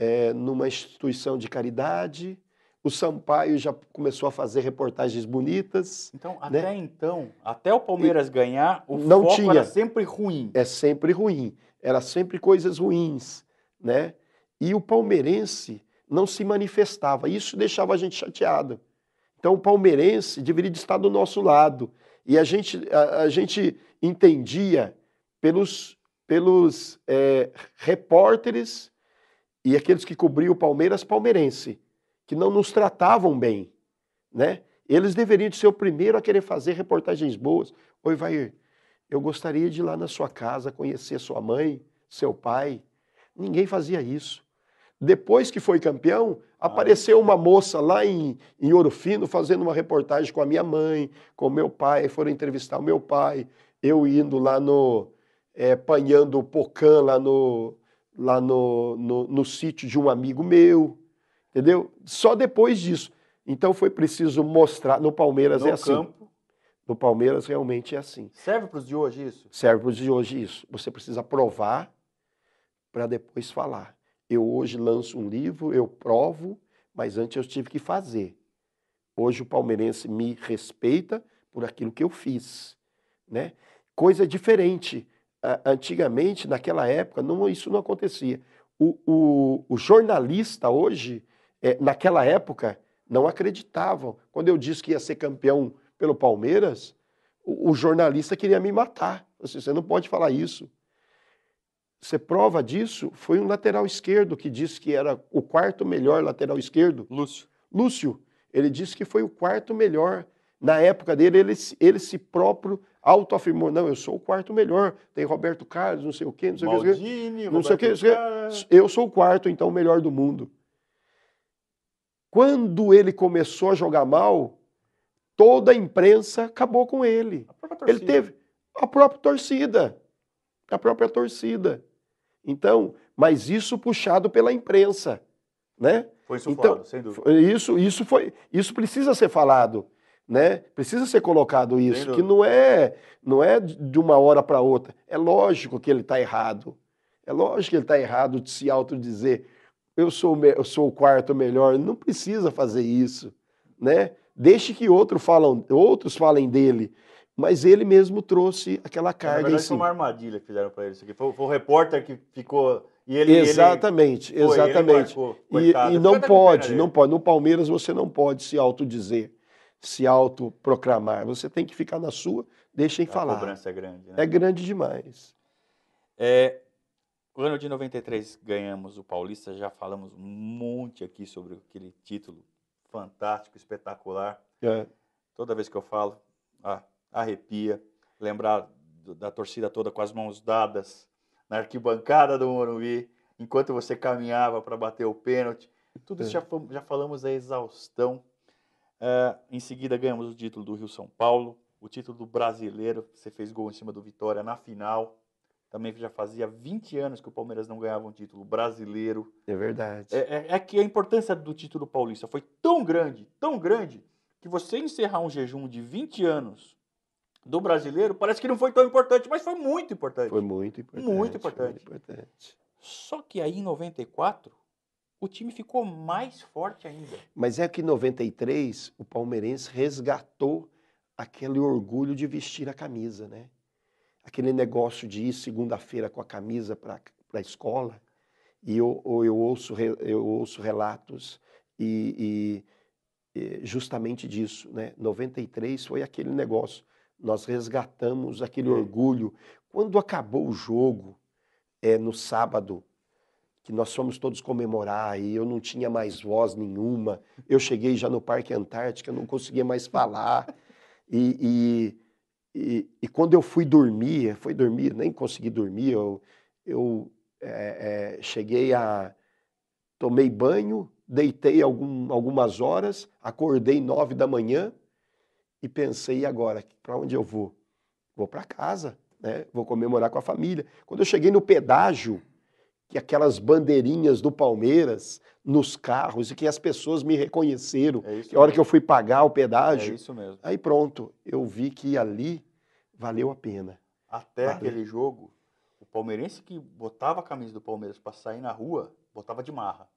Speaker 2: é, numa instituição de caridade. O Sampaio já começou a fazer reportagens bonitas.
Speaker 1: Então, né? até né? então, até o Palmeiras e ganhar, o não foco tinha. era sempre ruim. É
Speaker 2: sempre ruim. Era sempre coisas ruins, né? E o palmeirense não se manifestava. Isso deixava a gente chateado. Então, o palmeirense deveria estar do nosso lado. E a gente, a, a gente entendia pelos, pelos é, repórteres e aqueles que cobriam o Palmeiras palmeirense, que não nos tratavam bem, né? Eles deveriam ser o primeiro a querer fazer reportagens boas. Oi, Vair, eu gostaria de ir lá na sua casa conhecer sua mãe, seu pai. Ninguém fazia isso. Depois que foi campeão, ah, apareceu isso. uma moça lá em, em Ouro fazendo uma reportagem com a minha mãe, com meu pai. Foram entrevistar o meu pai. Eu indo lá no. É, panhando o Pocan lá no, lá no, no, no sítio de um amigo meu, entendeu? Só depois disso. Então foi preciso mostrar. No Palmeiras no é assim. Campo. No Palmeiras realmente é assim.
Speaker 1: Serve para os de hoje isso?
Speaker 2: Serve para os de hoje isso. Você precisa provar para depois falar. Eu hoje lanço um livro, eu provo, mas antes eu tive que fazer. Hoje o palmeirense me respeita por aquilo que eu fiz, né? Coisa diferente antigamente, naquela época, não, isso não acontecia. O, o, o jornalista hoje, é, naquela época, não acreditavam. Quando eu disse que ia ser campeão pelo Palmeiras, o, o jornalista queria me matar. Assim, você não pode falar isso. Você prova disso foi um lateral esquerdo que disse que era o quarto melhor lateral esquerdo. Lúcio. Lúcio. Ele disse que foi o quarto melhor. Na época dele, ele, ele se próprio autoafirmou, não, eu sou o quarto melhor, tem Roberto Carlos, não sei o quê, não sei o quê. Não sei o quê. Eu sou o quarto, então, o melhor do mundo. Quando ele começou a jogar mal, toda a imprensa acabou com ele. Ele teve a própria torcida. A própria torcida. Então, mas isso puxado pela imprensa, né? Foi então, sem dúvida. Isso, isso, foi, isso precisa ser falado né? Precisa ser colocado isso, que não é, não é de uma hora para outra. É lógico que ele está errado. É lógico que ele está errado de se autodizer eu sou, eu sou o quarto melhor. Não precisa fazer isso, né? Deixe que outro falam, outros falem dele. Mas ele mesmo trouxe aquela carga. Na verdade, foi uma
Speaker 1: armadilha que fizeram para ele. Isso aqui. Foi, foi o repórter que ficou e ele, exatamente, ele, exatamente. ele marcou, e, e, não pode, não
Speaker 2: pode. No Palmeiras você não pode se autodizer se autoproclamar. Você tem que ficar na sua, deixem a falar. A cobrança é
Speaker 1: grande, né? É grande
Speaker 2: demais.
Speaker 1: É, o ano de 93 ganhamos o Paulista, já falamos um monte aqui sobre aquele título fantástico, espetacular. É. Toda vez que eu falo, ah, arrepia. Lembrar da torcida toda com as mãos dadas na arquibancada do Morumbi, enquanto você caminhava para bater o pênalti. Tudo isso é. já, já falamos a é exaustão eh, em seguida, ganhamos o título do Rio São Paulo, o título do brasileiro. Você fez gol em cima do Vitória na final. Também já fazia 20 anos que o Palmeiras não ganhava um título brasileiro. É verdade. É, é, é que a importância do título paulista foi tão grande, tão grande, que você encerrar um jejum de 20 anos do brasileiro parece que não foi tão importante, mas foi muito importante. Foi muito importante. Muito importante. Muito importante. Só que aí em 94, o time ficou mais forte ainda.
Speaker 2: Mas é que em 93 o palmeirense resgatou aquele orgulho de vestir a camisa, né? Aquele negócio de ir segunda-feira com a camisa para a escola. E eu, eu, ouço, eu ouço relatos e, e justamente disso, né? 93 foi aquele negócio. Nós resgatamos aquele é. orgulho. Quando acabou o jogo, é, no sábado, que nós fomos todos comemorar e eu não tinha mais voz nenhuma. Eu cheguei já no Parque Antártica, não conseguia mais falar. E, e, e, e quando eu fui dormir, foi dormir, nem consegui dormir, eu, eu é, é, cheguei a. Tomei banho, deitei algum, algumas horas, acordei nove da manhã e pensei, e agora, para onde eu vou? Vou para casa, né? vou comemorar com a família. Quando eu cheguei no pedágio, que aquelas bandeirinhas do Palmeiras nos carros e que as pessoas me reconheceram. É que a hora que eu fui pagar o pedágio. É isso mesmo. Aí pronto, eu vi que ali valeu a pena.
Speaker 1: Até valeu. aquele jogo, o palmeirense que botava a camisa do Palmeiras para sair na rua, botava de marra.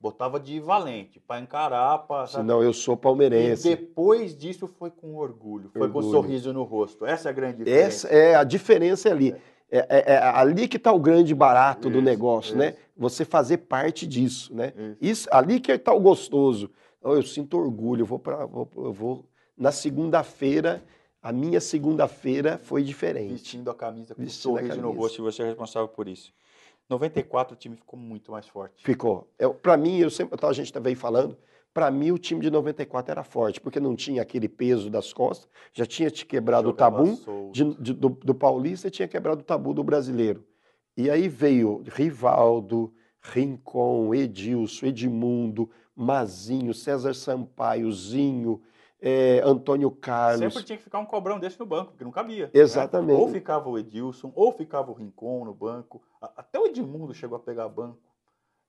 Speaker 1: Botava de valente, para encarar, para. Senão eu
Speaker 2: sou palmeirense. E
Speaker 1: depois disso foi com orgulho, foi orgulho. com um sorriso no rosto. Essa é a grande diferença. Essa
Speaker 2: é a diferença ali. É é, é, é ali que está o grande barato isso, do negócio, né? isso. né? Você fazer parte disso, né? Isso, isso ali que está o gostoso. Oh, eu sinto orgulho, eu vou para, vou, vou na segunda-feira a minha segunda-feira foi diferente. Vestindo a camisa com Vestindo sorriso camisa. no rosto e você
Speaker 1: é responsável por isso. 94 o time ficou muito mais forte. Ficou.
Speaker 2: Para mim, eu sempre, a gente veio falando, para mim, o time de 94 era forte, porque não tinha aquele peso das costas, já tinha te quebrado o tabu de, de, do, do paulista e tinha quebrado o tabu do brasileiro. E aí veio Rivaldo, Rincon, Edilson, Edmundo, Mazinho, César Sampaio, Zinho, é, Antônio Carlos. Sempre tinha
Speaker 1: que ficar um cobrão desse no banco, porque não cabia. Né? Exatamente. Né? Ou ficava o Edilson, ou ficava o Rincon no banco. Até o Edmundo chegou a pegar banco.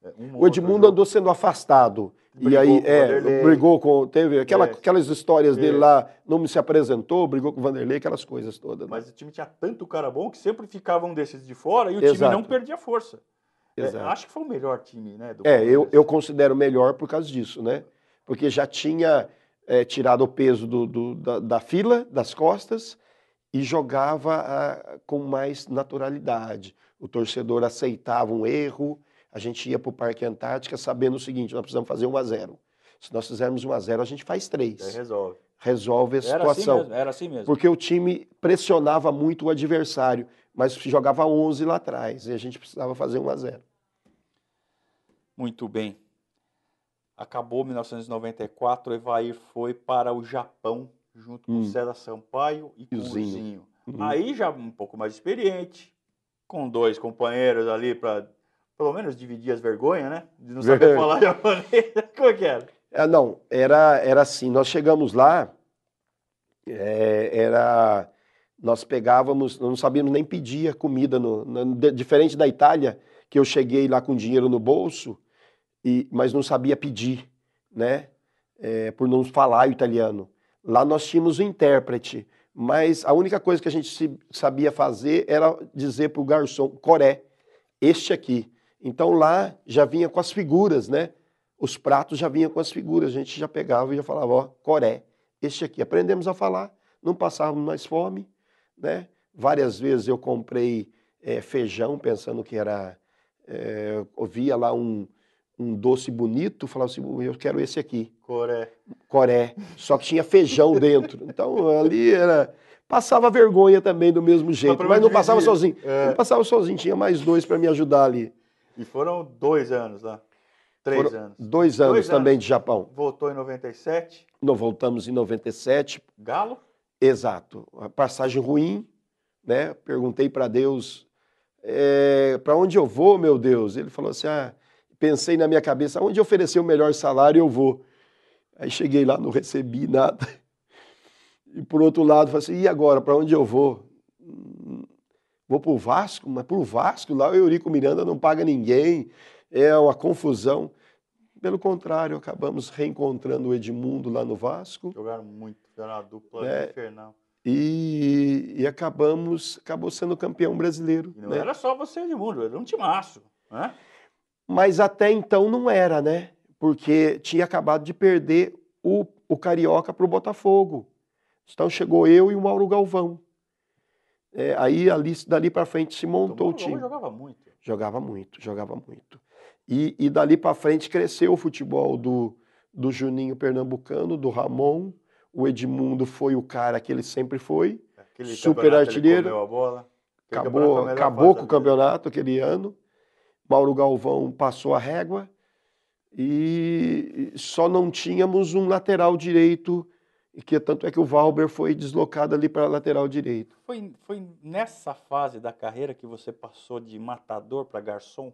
Speaker 1: É, um o Edmundo andou
Speaker 2: sendo afastado. Brigou e aí, é, Vanderlei. brigou com. Teve aquela, é. aquelas histórias é. dele lá, não se apresentou, brigou com o Vanderlei, aquelas coisas todas. Né? Mas
Speaker 1: o time tinha tanto cara bom que sempre ficava um desses de fora e o Exato. time não perdia força. É, Exato. É, acho que foi o melhor time, né? é, eu,
Speaker 2: eu considero melhor por causa disso, né? Porque já tinha é, tirado o peso do, do da, da, fila, das costas, e jogava a, ah, com mais naturalidade. O torcedor aceitava um erro a gente ia para o Parque Antártica sabendo o seguinte: nós precisamos fazer 1 a 0 Se nós fizermos 1 a 0 a gente faz 3. resolve. Resolve a era assim situação. Assim mesmo, era assim mesmo. Porque o time pressionava muito o adversário, mas jogava 11 lá atrás e a gente precisava fazer 1 a 0
Speaker 1: Muito bem. Acabou 1994, o Evair foi para o Japão junto com hum. César Sampaio e com o Zinho. Uhum. Aí já um pouco mais experiente, com dois companheiros ali para pelo menos dividir as vergonhas, né? De não saber falar japonês. Como é que era?
Speaker 2: É, não, era, era assim. Nós chegamos lá, é, era. Nós pegávamos, não sabíamos nem pedir a comida. No, no, diferente da Itália, que eu cheguei lá com dinheiro no bolso, e, mas não sabia pedir, né? É, por não falar o italiano. Lá nós tínhamos o um intérprete, mas a única coisa que a gente sabia fazer era dizer para o garçom, coré, este aqui. Então lá já vinha com as figuras, né? Os pratos já vinham com as figuras, a gente já pegava e já falava, ó, coré, este aqui. Aprendemos a falar, não passávamos mais fome, né? Várias vezes eu comprei é, feijão pensando que era... É, eh, eu via lá um, um doce bonito, falava assim, eu quero esse aqui. Coré. Coré. Só que tinha feijão dentro. Então ali era... Passava vergonha também do mesmo jeito, mas não dividir. passava sozinho. É. Não passava sozinho, tinha mais
Speaker 1: dois para me ajudar ali. E foram dois anos lá. Três foram anos. Dois anos dois também anos. de Japão. Voltou em 97.
Speaker 2: Não voltamos em 97. Galo? Exato. a passagem ruim, né? Perguntei para Deus, é, para onde eu vou, meu Deus? Ele falou assim, ah, pensei na minha cabeça, onde oferecer o melhor salário eu vou. Aí cheguei lá, não recebi nada. E por outro lado, falei assim, e agora, para onde eu vou? vou para o Vasco, mas para o Vasco lá o Eurico Miranda não paga ninguém, é uma confusão. Pelo contrário, acabamos reencontrando o Edmundo lá no Vasco. Jogaram
Speaker 1: muito, jogaram a dupla né? infernal.
Speaker 2: E, e, acabamos, acabou sendo campeão brasileiro. E não né? era só
Speaker 1: você, Edmundo, era um timaço, né?
Speaker 2: Mas até então não era, né? Porque tinha acabado de perder o, o Carioca para o Botafogo. Então chegou eu e o Mauro Galvão. É, aí ali, dali para frente se montou o time. Jogava muito. Jogava muito, jogava muito. E, e dali para frente cresceu o futebol do, do Juninho Pernambucano, do Ramon. O Edmundo foi o cara que ele sempre foi. É,
Speaker 1: aquele super artilheiro. Acabou, acabou com o
Speaker 2: campeonato aquele ano. Mauro Galvão passou a régua. E só não tínhamos um lateral direito e que tanto é que o Valber foi deslocado ali para a lateral direito.
Speaker 1: Foi, foi nessa fase da carreira que você passou de matador para garçom?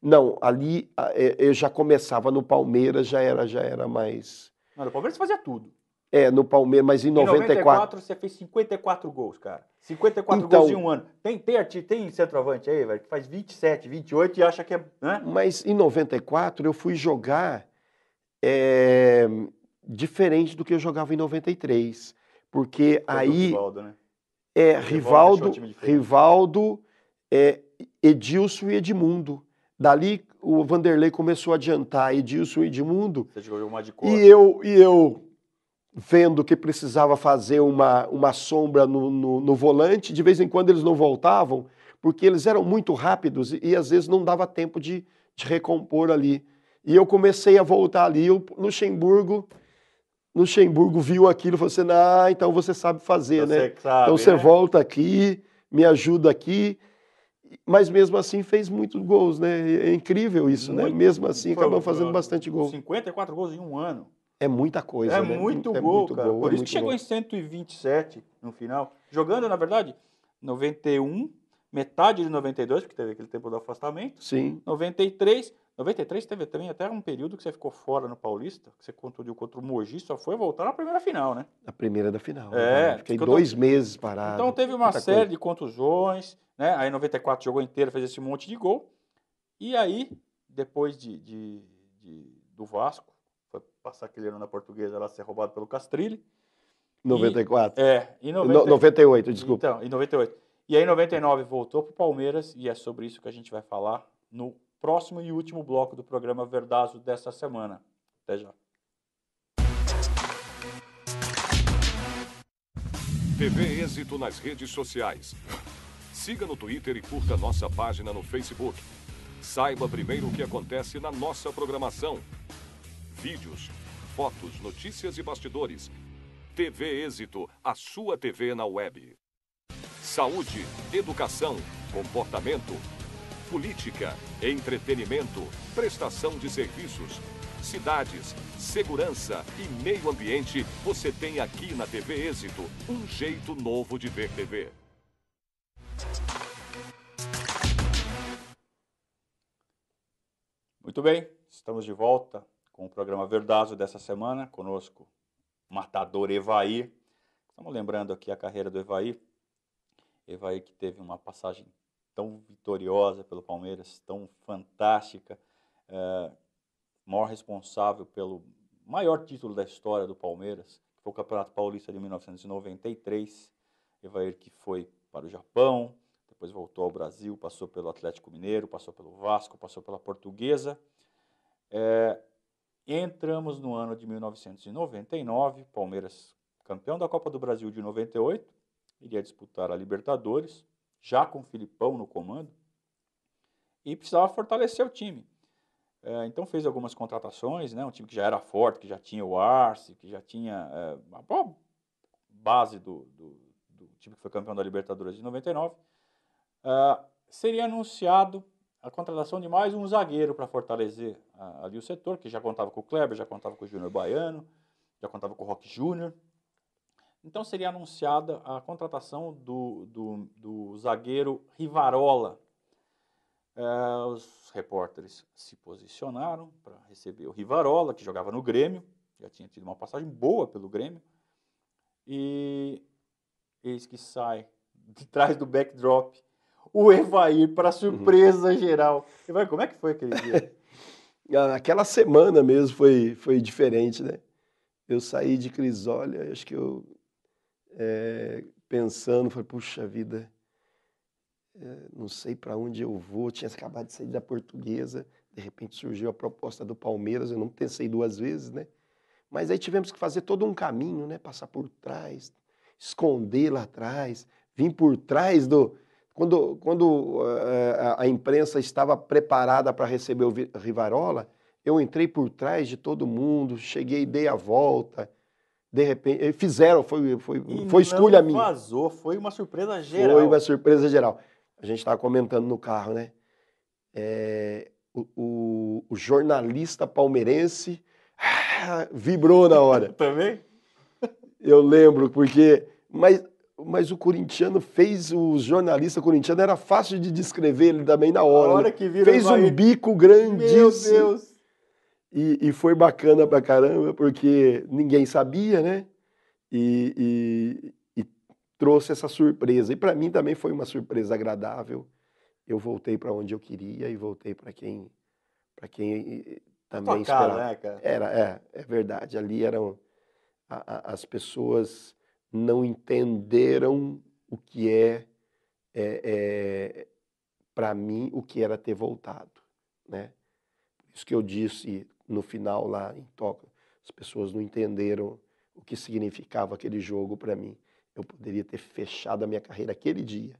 Speaker 2: Não, ali é, eu já começava no Palmeiras, já era, já era mais.
Speaker 1: Não, no Palmeiras você fazia tudo.
Speaker 2: É, no Palmeiras, mas em, em 94. Em 94
Speaker 1: você fez 54 gols, cara. 54 então, gols em um ano. Tem, tem, tem centroavante aí, velho, que faz 27, 28 e acha que é.
Speaker 2: Né? Mas em 94 eu fui jogar. É, diferente do que eu jogava em 93. Porque Foi é aí. Rivaldo,
Speaker 1: né? É, Rivaldo,
Speaker 2: Rivaldo, é, Edilson e Edmundo. Dali o Vanderlei começou a adiantar Edilson e Edmundo. Você jogou uma de E eu, e eu vendo que precisava fazer uma, uma sombra no, no, no volante, de vez em quando eles não voltavam, porque eles eram muito rápidos e, e às vezes não dava tempo de, de recompor ali. E eu comecei a voltar ali. O Luxemburgo Luxemburgo viu aquilo e falou assim: ah, então você sabe fazer, então né? Sabe, então você né? volta aqui, me ajuda aqui. Mas mesmo assim fez muitos gols, né? É incrível isso, né? Muito, né? Mesmo assim acabou fazendo bastante gols.
Speaker 1: 54 gols em um ano. É muita coisa. É né? muito é gol, muito cara. Gol, Por é isso que chegou gol. em 127 no final. Jogando, na verdade, 91, metade de 92, porque teve aquele tempo do afastamento. Sim. 93, 93 teve também até um período que você ficou fora no Paulista, que você contundiu contra o Mogi, só foi voltar na primeira final, né?
Speaker 2: Na primeira da final. É. Né? Fiquei dois meses parado. Então teve uma série coisa.
Speaker 1: de contusões, né? Aí 94 jogou inteiro, fez esse monte de gol. E aí, depois de, de, de do Vasco, foi passar aquele ano na portuguesa lá ser roubado pelo Castrilli.
Speaker 2: 94. E, é, e 90... no, 98, desculpa.
Speaker 1: Então, em 98. E aí, em 99, voltou para o Palmeiras, e é sobre isso que a gente vai falar no próximo e último bloco do programa Verdazo dessa semana. Até já.
Speaker 3: TV Êxito nas redes sociais. Siga no Twitter e curta nossa página no Facebook. Saiba primeiro o que acontece na nossa programação. Vídeos, fotos, notícias e bastidores. TV Êxito, a sua TV na web. Saúde, educação, comportamento, política, entretenimento, prestação de serviços, cidades, segurança e meio ambiente, você tem aqui na TV Êxito um jeito novo de ver TV.
Speaker 1: Muito bem, estamos de volta com o programa Verdazo dessa semana. Conosco, matador Evaí. Estamos lembrando aqui a carreira do Evaí. Evaí que teve uma passagem tão vitoriosa pelo Palmeiras, tão fantástica, é, maior responsável pelo maior título da história do Palmeiras, que foi o Campeonato Paulista de 1993. Evair que foi para o Japão, depois voltou ao Brasil, passou pelo Atlético Mineiro, passou pelo Vasco, passou pela Portuguesa. É, entramos no ano de 1999, Palmeiras campeão da Copa do Brasil de 98, iria disputar a Libertadores, já com o Filipão no comando, e precisava fortalecer o time. É, então fez algumas contratações, né? um time que já era forte, que já tinha o Arce, que já tinha é, a boa base do, do, do, time que foi campeão da Libertadores de 99. É, seria anunciado a contratação de mais um zagueiro para fortalecer a, ali o setor, que já contava com o Kleber, já contava com o Júnior Baiano, já contava com o Roque Júnior, então seria anunciada a contratação do, do, do zagueiro Rivarola. Eh, os repórteres se posicionaram para receber o Rivarola, que jogava no Grêmio, já tinha tido uma passagem boa pelo Grêmio. E eis que sai de trás do backdrop o Evair, para uhum. surpresa uhum. geral. Evair, como é que foi aquele dia? Ah, aquela semana mesmo
Speaker 2: foi, foi diferente, né? Eu saí de Crisólia, acho que eu é, pensando, falei, puxa vida, é, não sei para onde eu vou, tinha acabado de sair da portuguesa, de repente surgiu a proposta do Palmeiras, eu não pensei duas vezes, né? Mas aí tivemos que fazer todo um caminho, né? Passar por trás, esconder lá atrás, vir por trás do... Quando, quando é, a, a imprensa estava preparada para receber o Rivarola, eu entrei por trás de todo mundo, cheguei, dei a volta, de repente, eh, fizeram, foi, foi, foi escolha minha.
Speaker 1: vazou, foi uma surpresa geral. Foi uma
Speaker 2: surpresa geral. A gente estava comentando no carro, né? É, o, o, o, jornalista palmeirense ah, vibrou na hora. Também? Eu lembro, porque... Mas, mas o corintiano fez... O jornalista corintiano era fácil de descrever ele também na hora. Na né? hora que vira Fez um bico grandíssimo. Meu Deus! E, e, foi bacana pra caramba, porque ninguém sabia, né? E, e, e trouxe essa surpresa. E para mim também foi uma surpresa agradável. Eu voltei para onde eu queria e voltei para quem, pra quem também Tocar, esperava. Né, cara? Era, é, é verdade. Ali eram a, a, as pessoas não entenderam o que é, é, é para mim o que era ter voltado, né? isso que eu disse no final lá em Tóquio, as pessoas não entenderam o que significava aquele jogo para mim. Eu poderia ter fechado a minha carreira aquele dia,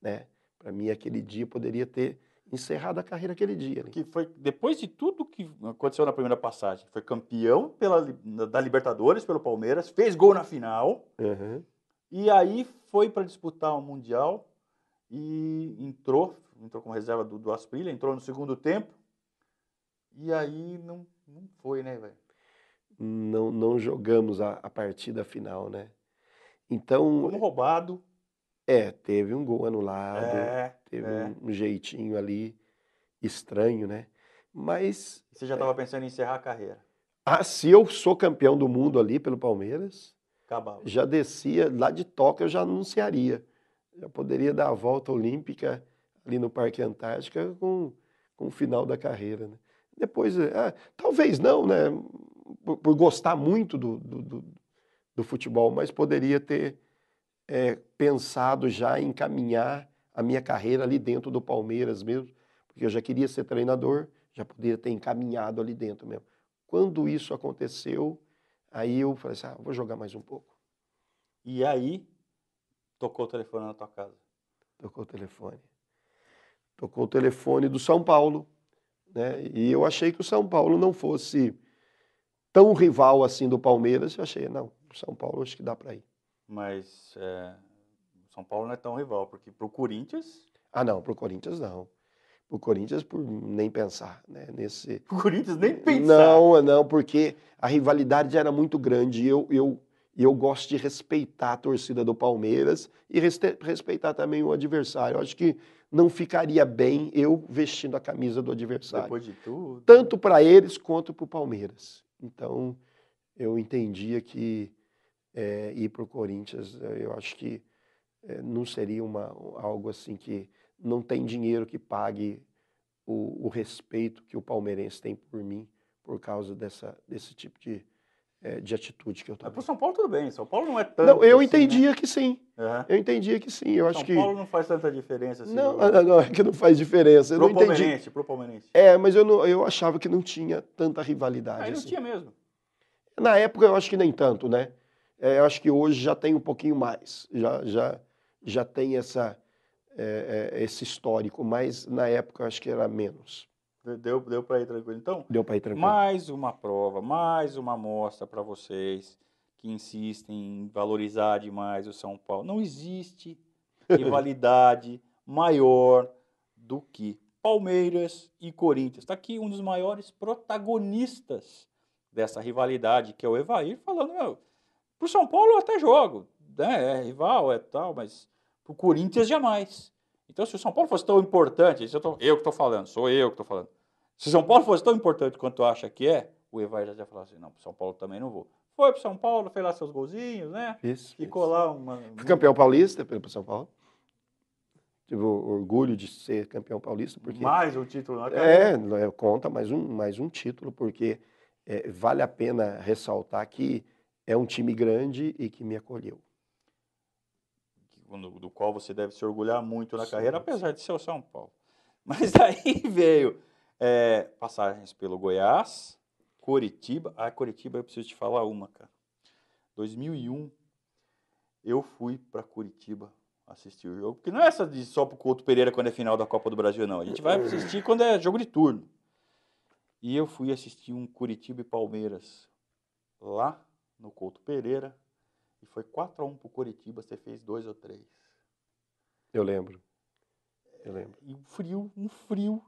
Speaker 2: né? Para mim aquele dia poderia
Speaker 1: ter encerrado a carreira aquele dia. Né? Que foi depois de tudo que aconteceu na primeira passagem, foi campeão pela, da Libertadores pelo Palmeiras, fez gol na final. Uhum. E aí foi para disputar o mundial e entrou, entrou como reserva do, do Asprilha, entrou no segundo tempo e aí não, não foi, né, velho?
Speaker 2: Não, não jogamos a, a partida final, né? Então. Como roubado. É, teve um gol anulado, é, teve é. um jeitinho ali estranho, né? Mas.
Speaker 1: Você já estava é... pensando em encerrar a carreira?
Speaker 2: Ah, se eu sou campeão do mundo ali pelo Palmeiras, Acabava. já descia, lá de toca eu já anunciaria. Já poderia dar a volta olímpica ali no Parque Antártica com, com o final da carreira, né? Depois, é, talvez não, né? Por, por gostar muito do, do, do, do, futebol, mas poderia ter é, pensado já em encaminhar a minha carreira ali dentro do Palmeiras mesmo, porque eu já queria ser treinador, já poderia ter encaminhado ali dentro mesmo. Quando isso aconteceu, aí eu falei assim: ah, vou jogar mais um pouco.
Speaker 1: E aí, tocou o telefone na tua casa? Tocou o telefone.
Speaker 2: Tocou o telefone do São Paulo né? E eu achei que o São Paulo não fosse tão rival assim do Palmeiras. Eu achei, não, São Paulo acho que dá para ir.
Speaker 1: Mas é, São Paulo não é tão rival, porque para o Corinthians. Ah, não, para o Corinthians
Speaker 2: não. O Corinthians por nem pensar, né? Nesse. O Corinthians nem pensar. Não, não, porque a rivalidade já era muito grande. E eu, eu, eu gosto de respeitar a torcida do Palmeiras e respeitar também o adversário. Eu acho que não ficaria bem eu vestindo a camisa do adversário. Depois de tudo. Tanto para eles quanto para o Palmeiras. Então, eu entendia que é, ir para o Corinthians, é, eu acho que é, não seria uma, algo assim que não tem dinheiro que pague o, o respeito que o palmeirense tem por mim por causa dessa,
Speaker 1: desse tipo de, é, de atitude que eu estava. Para o São Paulo tudo bem, São Paulo não é tanto. Não, eu assim, entendia né? que sim. Uhum. Eu entendia que sim. Eu São acho Paulo que Paulo não faz tanta diferença. Assim, não, não, né? não, é que não faz
Speaker 2: diferença. Eu pro não entendi. Pro Palmeirense. É, mas eu, não, eu achava que não tinha tanta rivalidade. Aí ah, assim. não tinha mesmo. Na época eu acho que nem tanto, né? É, eu acho que hoje já tem um pouquinho mais, já já já tem essa é, é esse histórico, mas na época eu acho que era menos.
Speaker 1: Deu, deu para ir tranquilo. Então, deu para ir tranquilo. Mais uma prova, mais uma amostra para vocês que insistem em valorizar demais o São Paulo. Não existe rivalidade maior do que Palmeiras e Corinthians. Está aqui um dos maiores protagonistas dessa rivalidade, que é o Evair, falando: meu, o São Paulo eu até jogo, né? é rival, é tal, mas para o Corinthians jamais. Então, se o São Paulo fosse tão importante, eu, tô, eu que estou falando, sou eu que estou falando. Se São Paulo fosse tão importante quanto acha que é, o Evar já ia falar assim: não, para São Paulo também não vou. Foi para São Paulo, fez lá seus golzinhos, né? Isso. Ficou isso. lá uma. Fui campeão paulista pelo São Paulo. Tive orgulho de ser campeão
Speaker 2: paulista. porque Mais um título na carreira. É, é, conta mais um, mais um título, porque é, vale a pena ressaltar que é um time grande e que me acolheu.
Speaker 1: Do, do qual você deve se orgulhar muito na Sim. carreira, apesar de ser o São Paulo. Mas daí veio é, passagens pelo Goiás, Curitiba. Ah, Curitiba, eu preciso te falar uma, cara. 2001, eu fui para Curitiba assistir o jogo. Porque não é essa de só pro Couto Pereira quando é final da Copa do Brasil, não. A gente vai assistir quando é jogo de turno. E eu fui assistir um Curitiba e Palmeiras lá no Couto Pereira. E foi 4x1 pro Curitiba, você fez 2 ou 3. Eu lembro. Eu lembro. E um frio, um frio.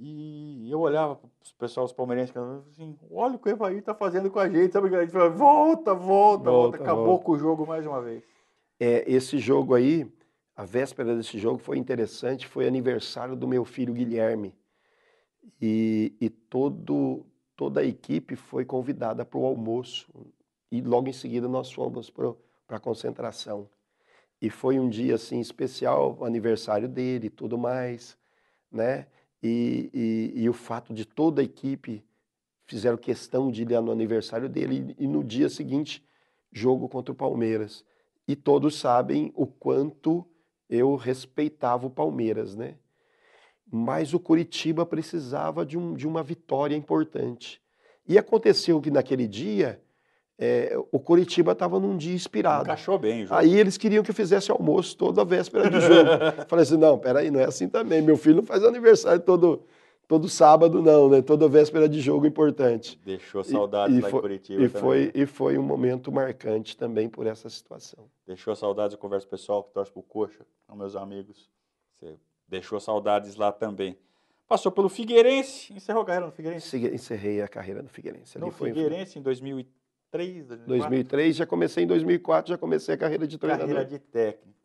Speaker 1: E eu olhava para os pessoal, os palmeirenses, que assim, olha o que o Evaí está fazendo com a gente, sabe? A gente fala, volta, volta, volta, volta acabou volta. com o jogo mais uma vez.
Speaker 2: É, esse jogo aí, a véspera desse jogo foi interessante, foi aniversário do meu filho Guilherme. E, e todo, toda a equipe foi convidada para o almoço. E logo em seguida nós fomos para a concentração. E foi um dia assim especial, aniversário dele e tudo mais, né? e, e, e o fato de toda a equipe fizeram questão de ir lá no aniversário dele e, e no dia seguinte jogo contra o Palmeiras. E todos sabem o quanto eu respeitava o Palmeiras, né? Mas o Curitiba precisava de, um, de uma vitória importante. E aconteceu que naquele dia é, o Curitiba estava num dia inspirado. Encaixou bem, João. Aí eles queriam que eu fizesse almoço toda a véspera do jogo. Falei assim: não, peraí, não é assim também. Meu filho não faz aniversário todo, todo sábado, não, né? Toda véspera de jogo importante. Deixou saudades e, e lá foi, em Curitiba. E também. foi, e foi um momento marcante também por essa situação.
Speaker 1: Deixou saudades, eu converso pessoal que torce pro Coxa, com meus amigos. Você deixou saudades lá também. Passou pelo Figueirense, encerrou a carreira no Figueirense? Encerrei a carreira no Figueirense.
Speaker 2: no Figueirense,
Speaker 1: em 2003. 2003, 2004. 2003, já comecei em 2004,
Speaker 2: já comecei a carreira de treinador. Carreira de
Speaker 1: técnico.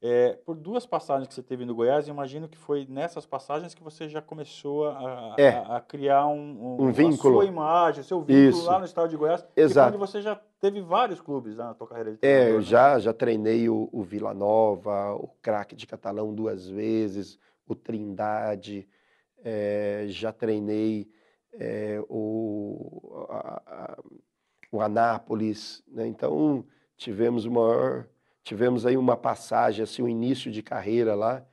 Speaker 1: É, por duas passagens que você teve no Goiás, imagino que foi nessas passagens que você já começou a, é. a, a criar um, um, um vínculo. sua imagem, o seu vínculo Isso. lá no estado de Goiás. Exato. Porque você já teve vários clubes na sua carreira de treinador. É, eu né? já,
Speaker 2: já treinei o, o Vila Nova, o craque de Catalão duas vezes, o Trindade, é, já treinei é, o, a, o Anápolis. Né? Então tivemos uma tivemos aí uma passagem, assim, o um início de carreira lá.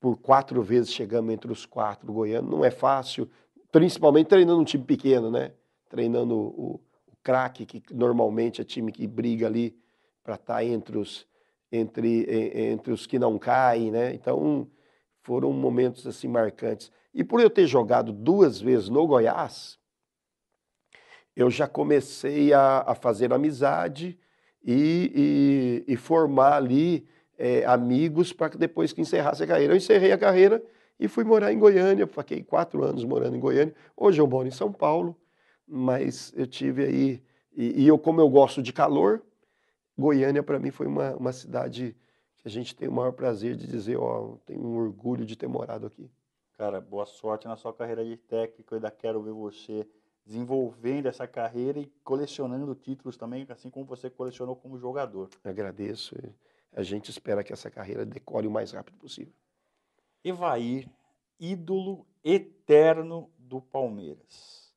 Speaker 2: Por quatro vezes chegamos entre os quatro goianos. Não é fácil, principalmente treinando um time pequeno, né? Treinando o, o craque, que normalmente é time que briga ali para estar tá entre os entre entre os que não caem, né? Então foram momentos assim marcantes. E por eu ter jogado duas vezes no Goiás, eu já comecei a, a fazer amizade e, e, e formar ali é, amigos para que depois que encerrasse a carreira. Eu encerrei a carreira e fui morar em Goiânia, fiquei quatro anos morando em Goiânia. Hoje eu moro em São Paulo, mas eu tive aí. E, e eu, como eu gosto de calor, Goiânia para mim foi uma, uma cidade que a gente tem o maior prazer de dizer: ó, tenho um orgulho de ter morado aqui.
Speaker 1: Cara, boa sorte na sua carreira de técnico. Ainda quero ver você desenvolvendo essa carreira e colecionando títulos também, assim como você colecionou como jogador.
Speaker 2: Agradeço. A gente espera que essa carreira decore o mais rápido possível.
Speaker 1: Evair, ídolo eterno do Palmeiras.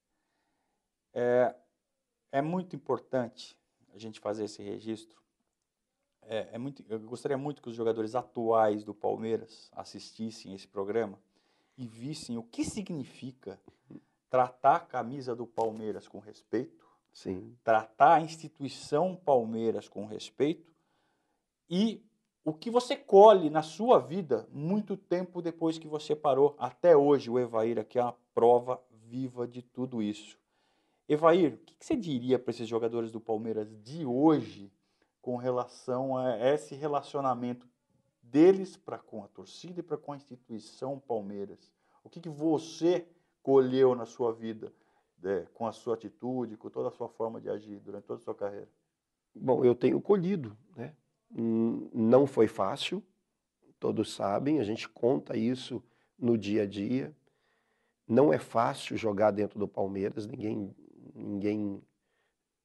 Speaker 1: É, é muito importante a gente fazer esse registro. É, é muito, eu gostaria muito que os jogadores atuais do Palmeiras assistissem esse programa e vissem o que significa tratar a camisa do Palmeiras com respeito, Sim. tratar a instituição Palmeiras com respeito e o que você colhe na sua vida muito tempo depois que você parou, até hoje, o Evair aqui é uma prova viva de tudo isso. Evair, o que você diria para esses jogadores do Palmeiras de hoje com relação a esse relacionamento deles para com a torcida e para com a instituição Palmeiras? O que, que você colheu na sua vida, né, com a sua atitude, com toda a sua forma de agir durante toda a sua carreira?
Speaker 2: Bom, eu tenho colhido, né? Não foi fácil, todos sabem, a gente conta isso no dia a dia. Não é fácil jogar dentro do Palmeiras, ninguém, ninguém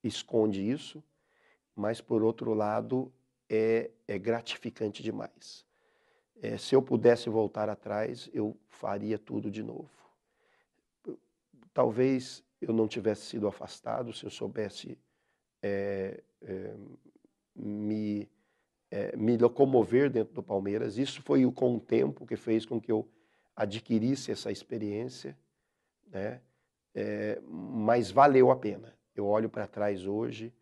Speaker 2: esconde isso, mas por outro lado é, é gratificante demais. É, se eu pudesse voltar atrás, eu faria tudo de novo. Talvez eu não tivesse sido afastado se eu soubesse é, é, me, é, me locomover dentro do Palmeiras. Isso foi o com o tempo que fez com que eu adquirisse essa experiência, né? É, mas valeu a pena. Eu olho para trás hoje,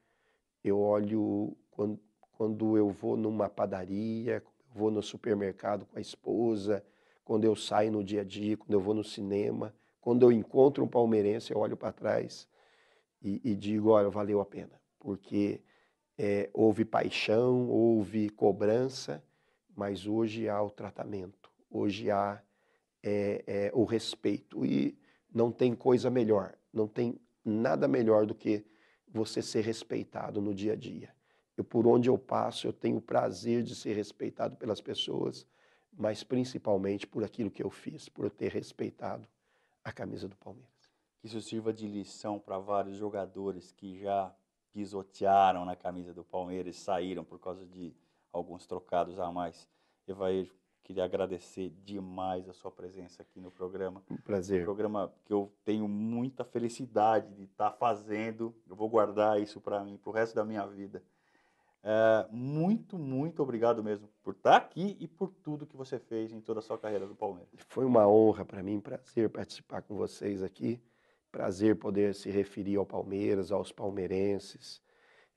Speaker 2: eu olho quando, quando eu vou numa padaria, vou no supermercado com a esposa, quando eu saio no dia a dia, quando eu vou no cinema quando eu encontro um palmeirense, eu olho para trás e, e, digo: olha, valeu a pena, porque é, houve paixão, houve cobrança, mas hoje há o tratamento, hoje há é, é, o respeito. E não tem coisa melhor, não tem nada melhor do que você ser respeitado no dia a dia. Eu, por onde eu passo, eu tenho o prazer de ser respeitado pelas pessoas, mas principalmente por aquilo que eu fiz, por eu ter respeitado a camisa do Palmeiras.
Speaker 1: Que isso sirva de lição para vários jogadores que já pisotearam na camisa do Palmeiras e saíram por causa de alguns trocados a mais. Evaejo, queria agradecer demais a sua presença aqui no programa. Um prazer. Um programa que eu tenho muita felicidade de estar tá fazendo. Eu vou guardar isso para mim, para o resto da minha vida. É, muito, muito obrigado mesmo por estar tá aqui e por tudo que você fez em toda a sua carreira do Palmeiras. Foi uma
Speaker 2: honra para mim, prazer participar com vocês aqui, prazer poder se referir ao Palmeiras, aos palmeirenses.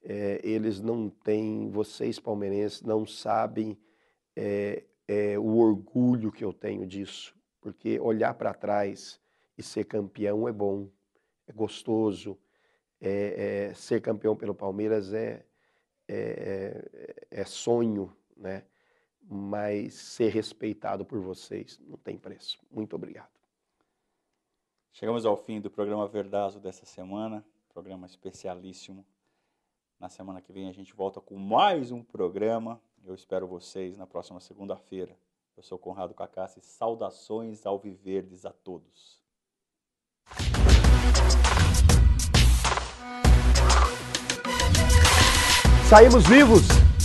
Speaker 2: É, eles não têm, vocês palmeirenses não sabem é, o orgulho que eu tenho disso, porque olhar para trás e ser campeão é bom, é gostoso, é, ser campeão pelo Palmeiras é é, é, é, sonho, né? Mas ser respeitado por vocês não tem preço.
Speaker 1: Muito obrigado. Chegamos ao fim do programa Verdazo dessa semana, programa especialíssimo. Na semana que vem a gente volta com mais um programa. Eu espero vocês na próxima segunda-feira. Eu sou Conrado Cacassi. Saudações ao Viverdes a todos.
Speaker 2: saímos vivos.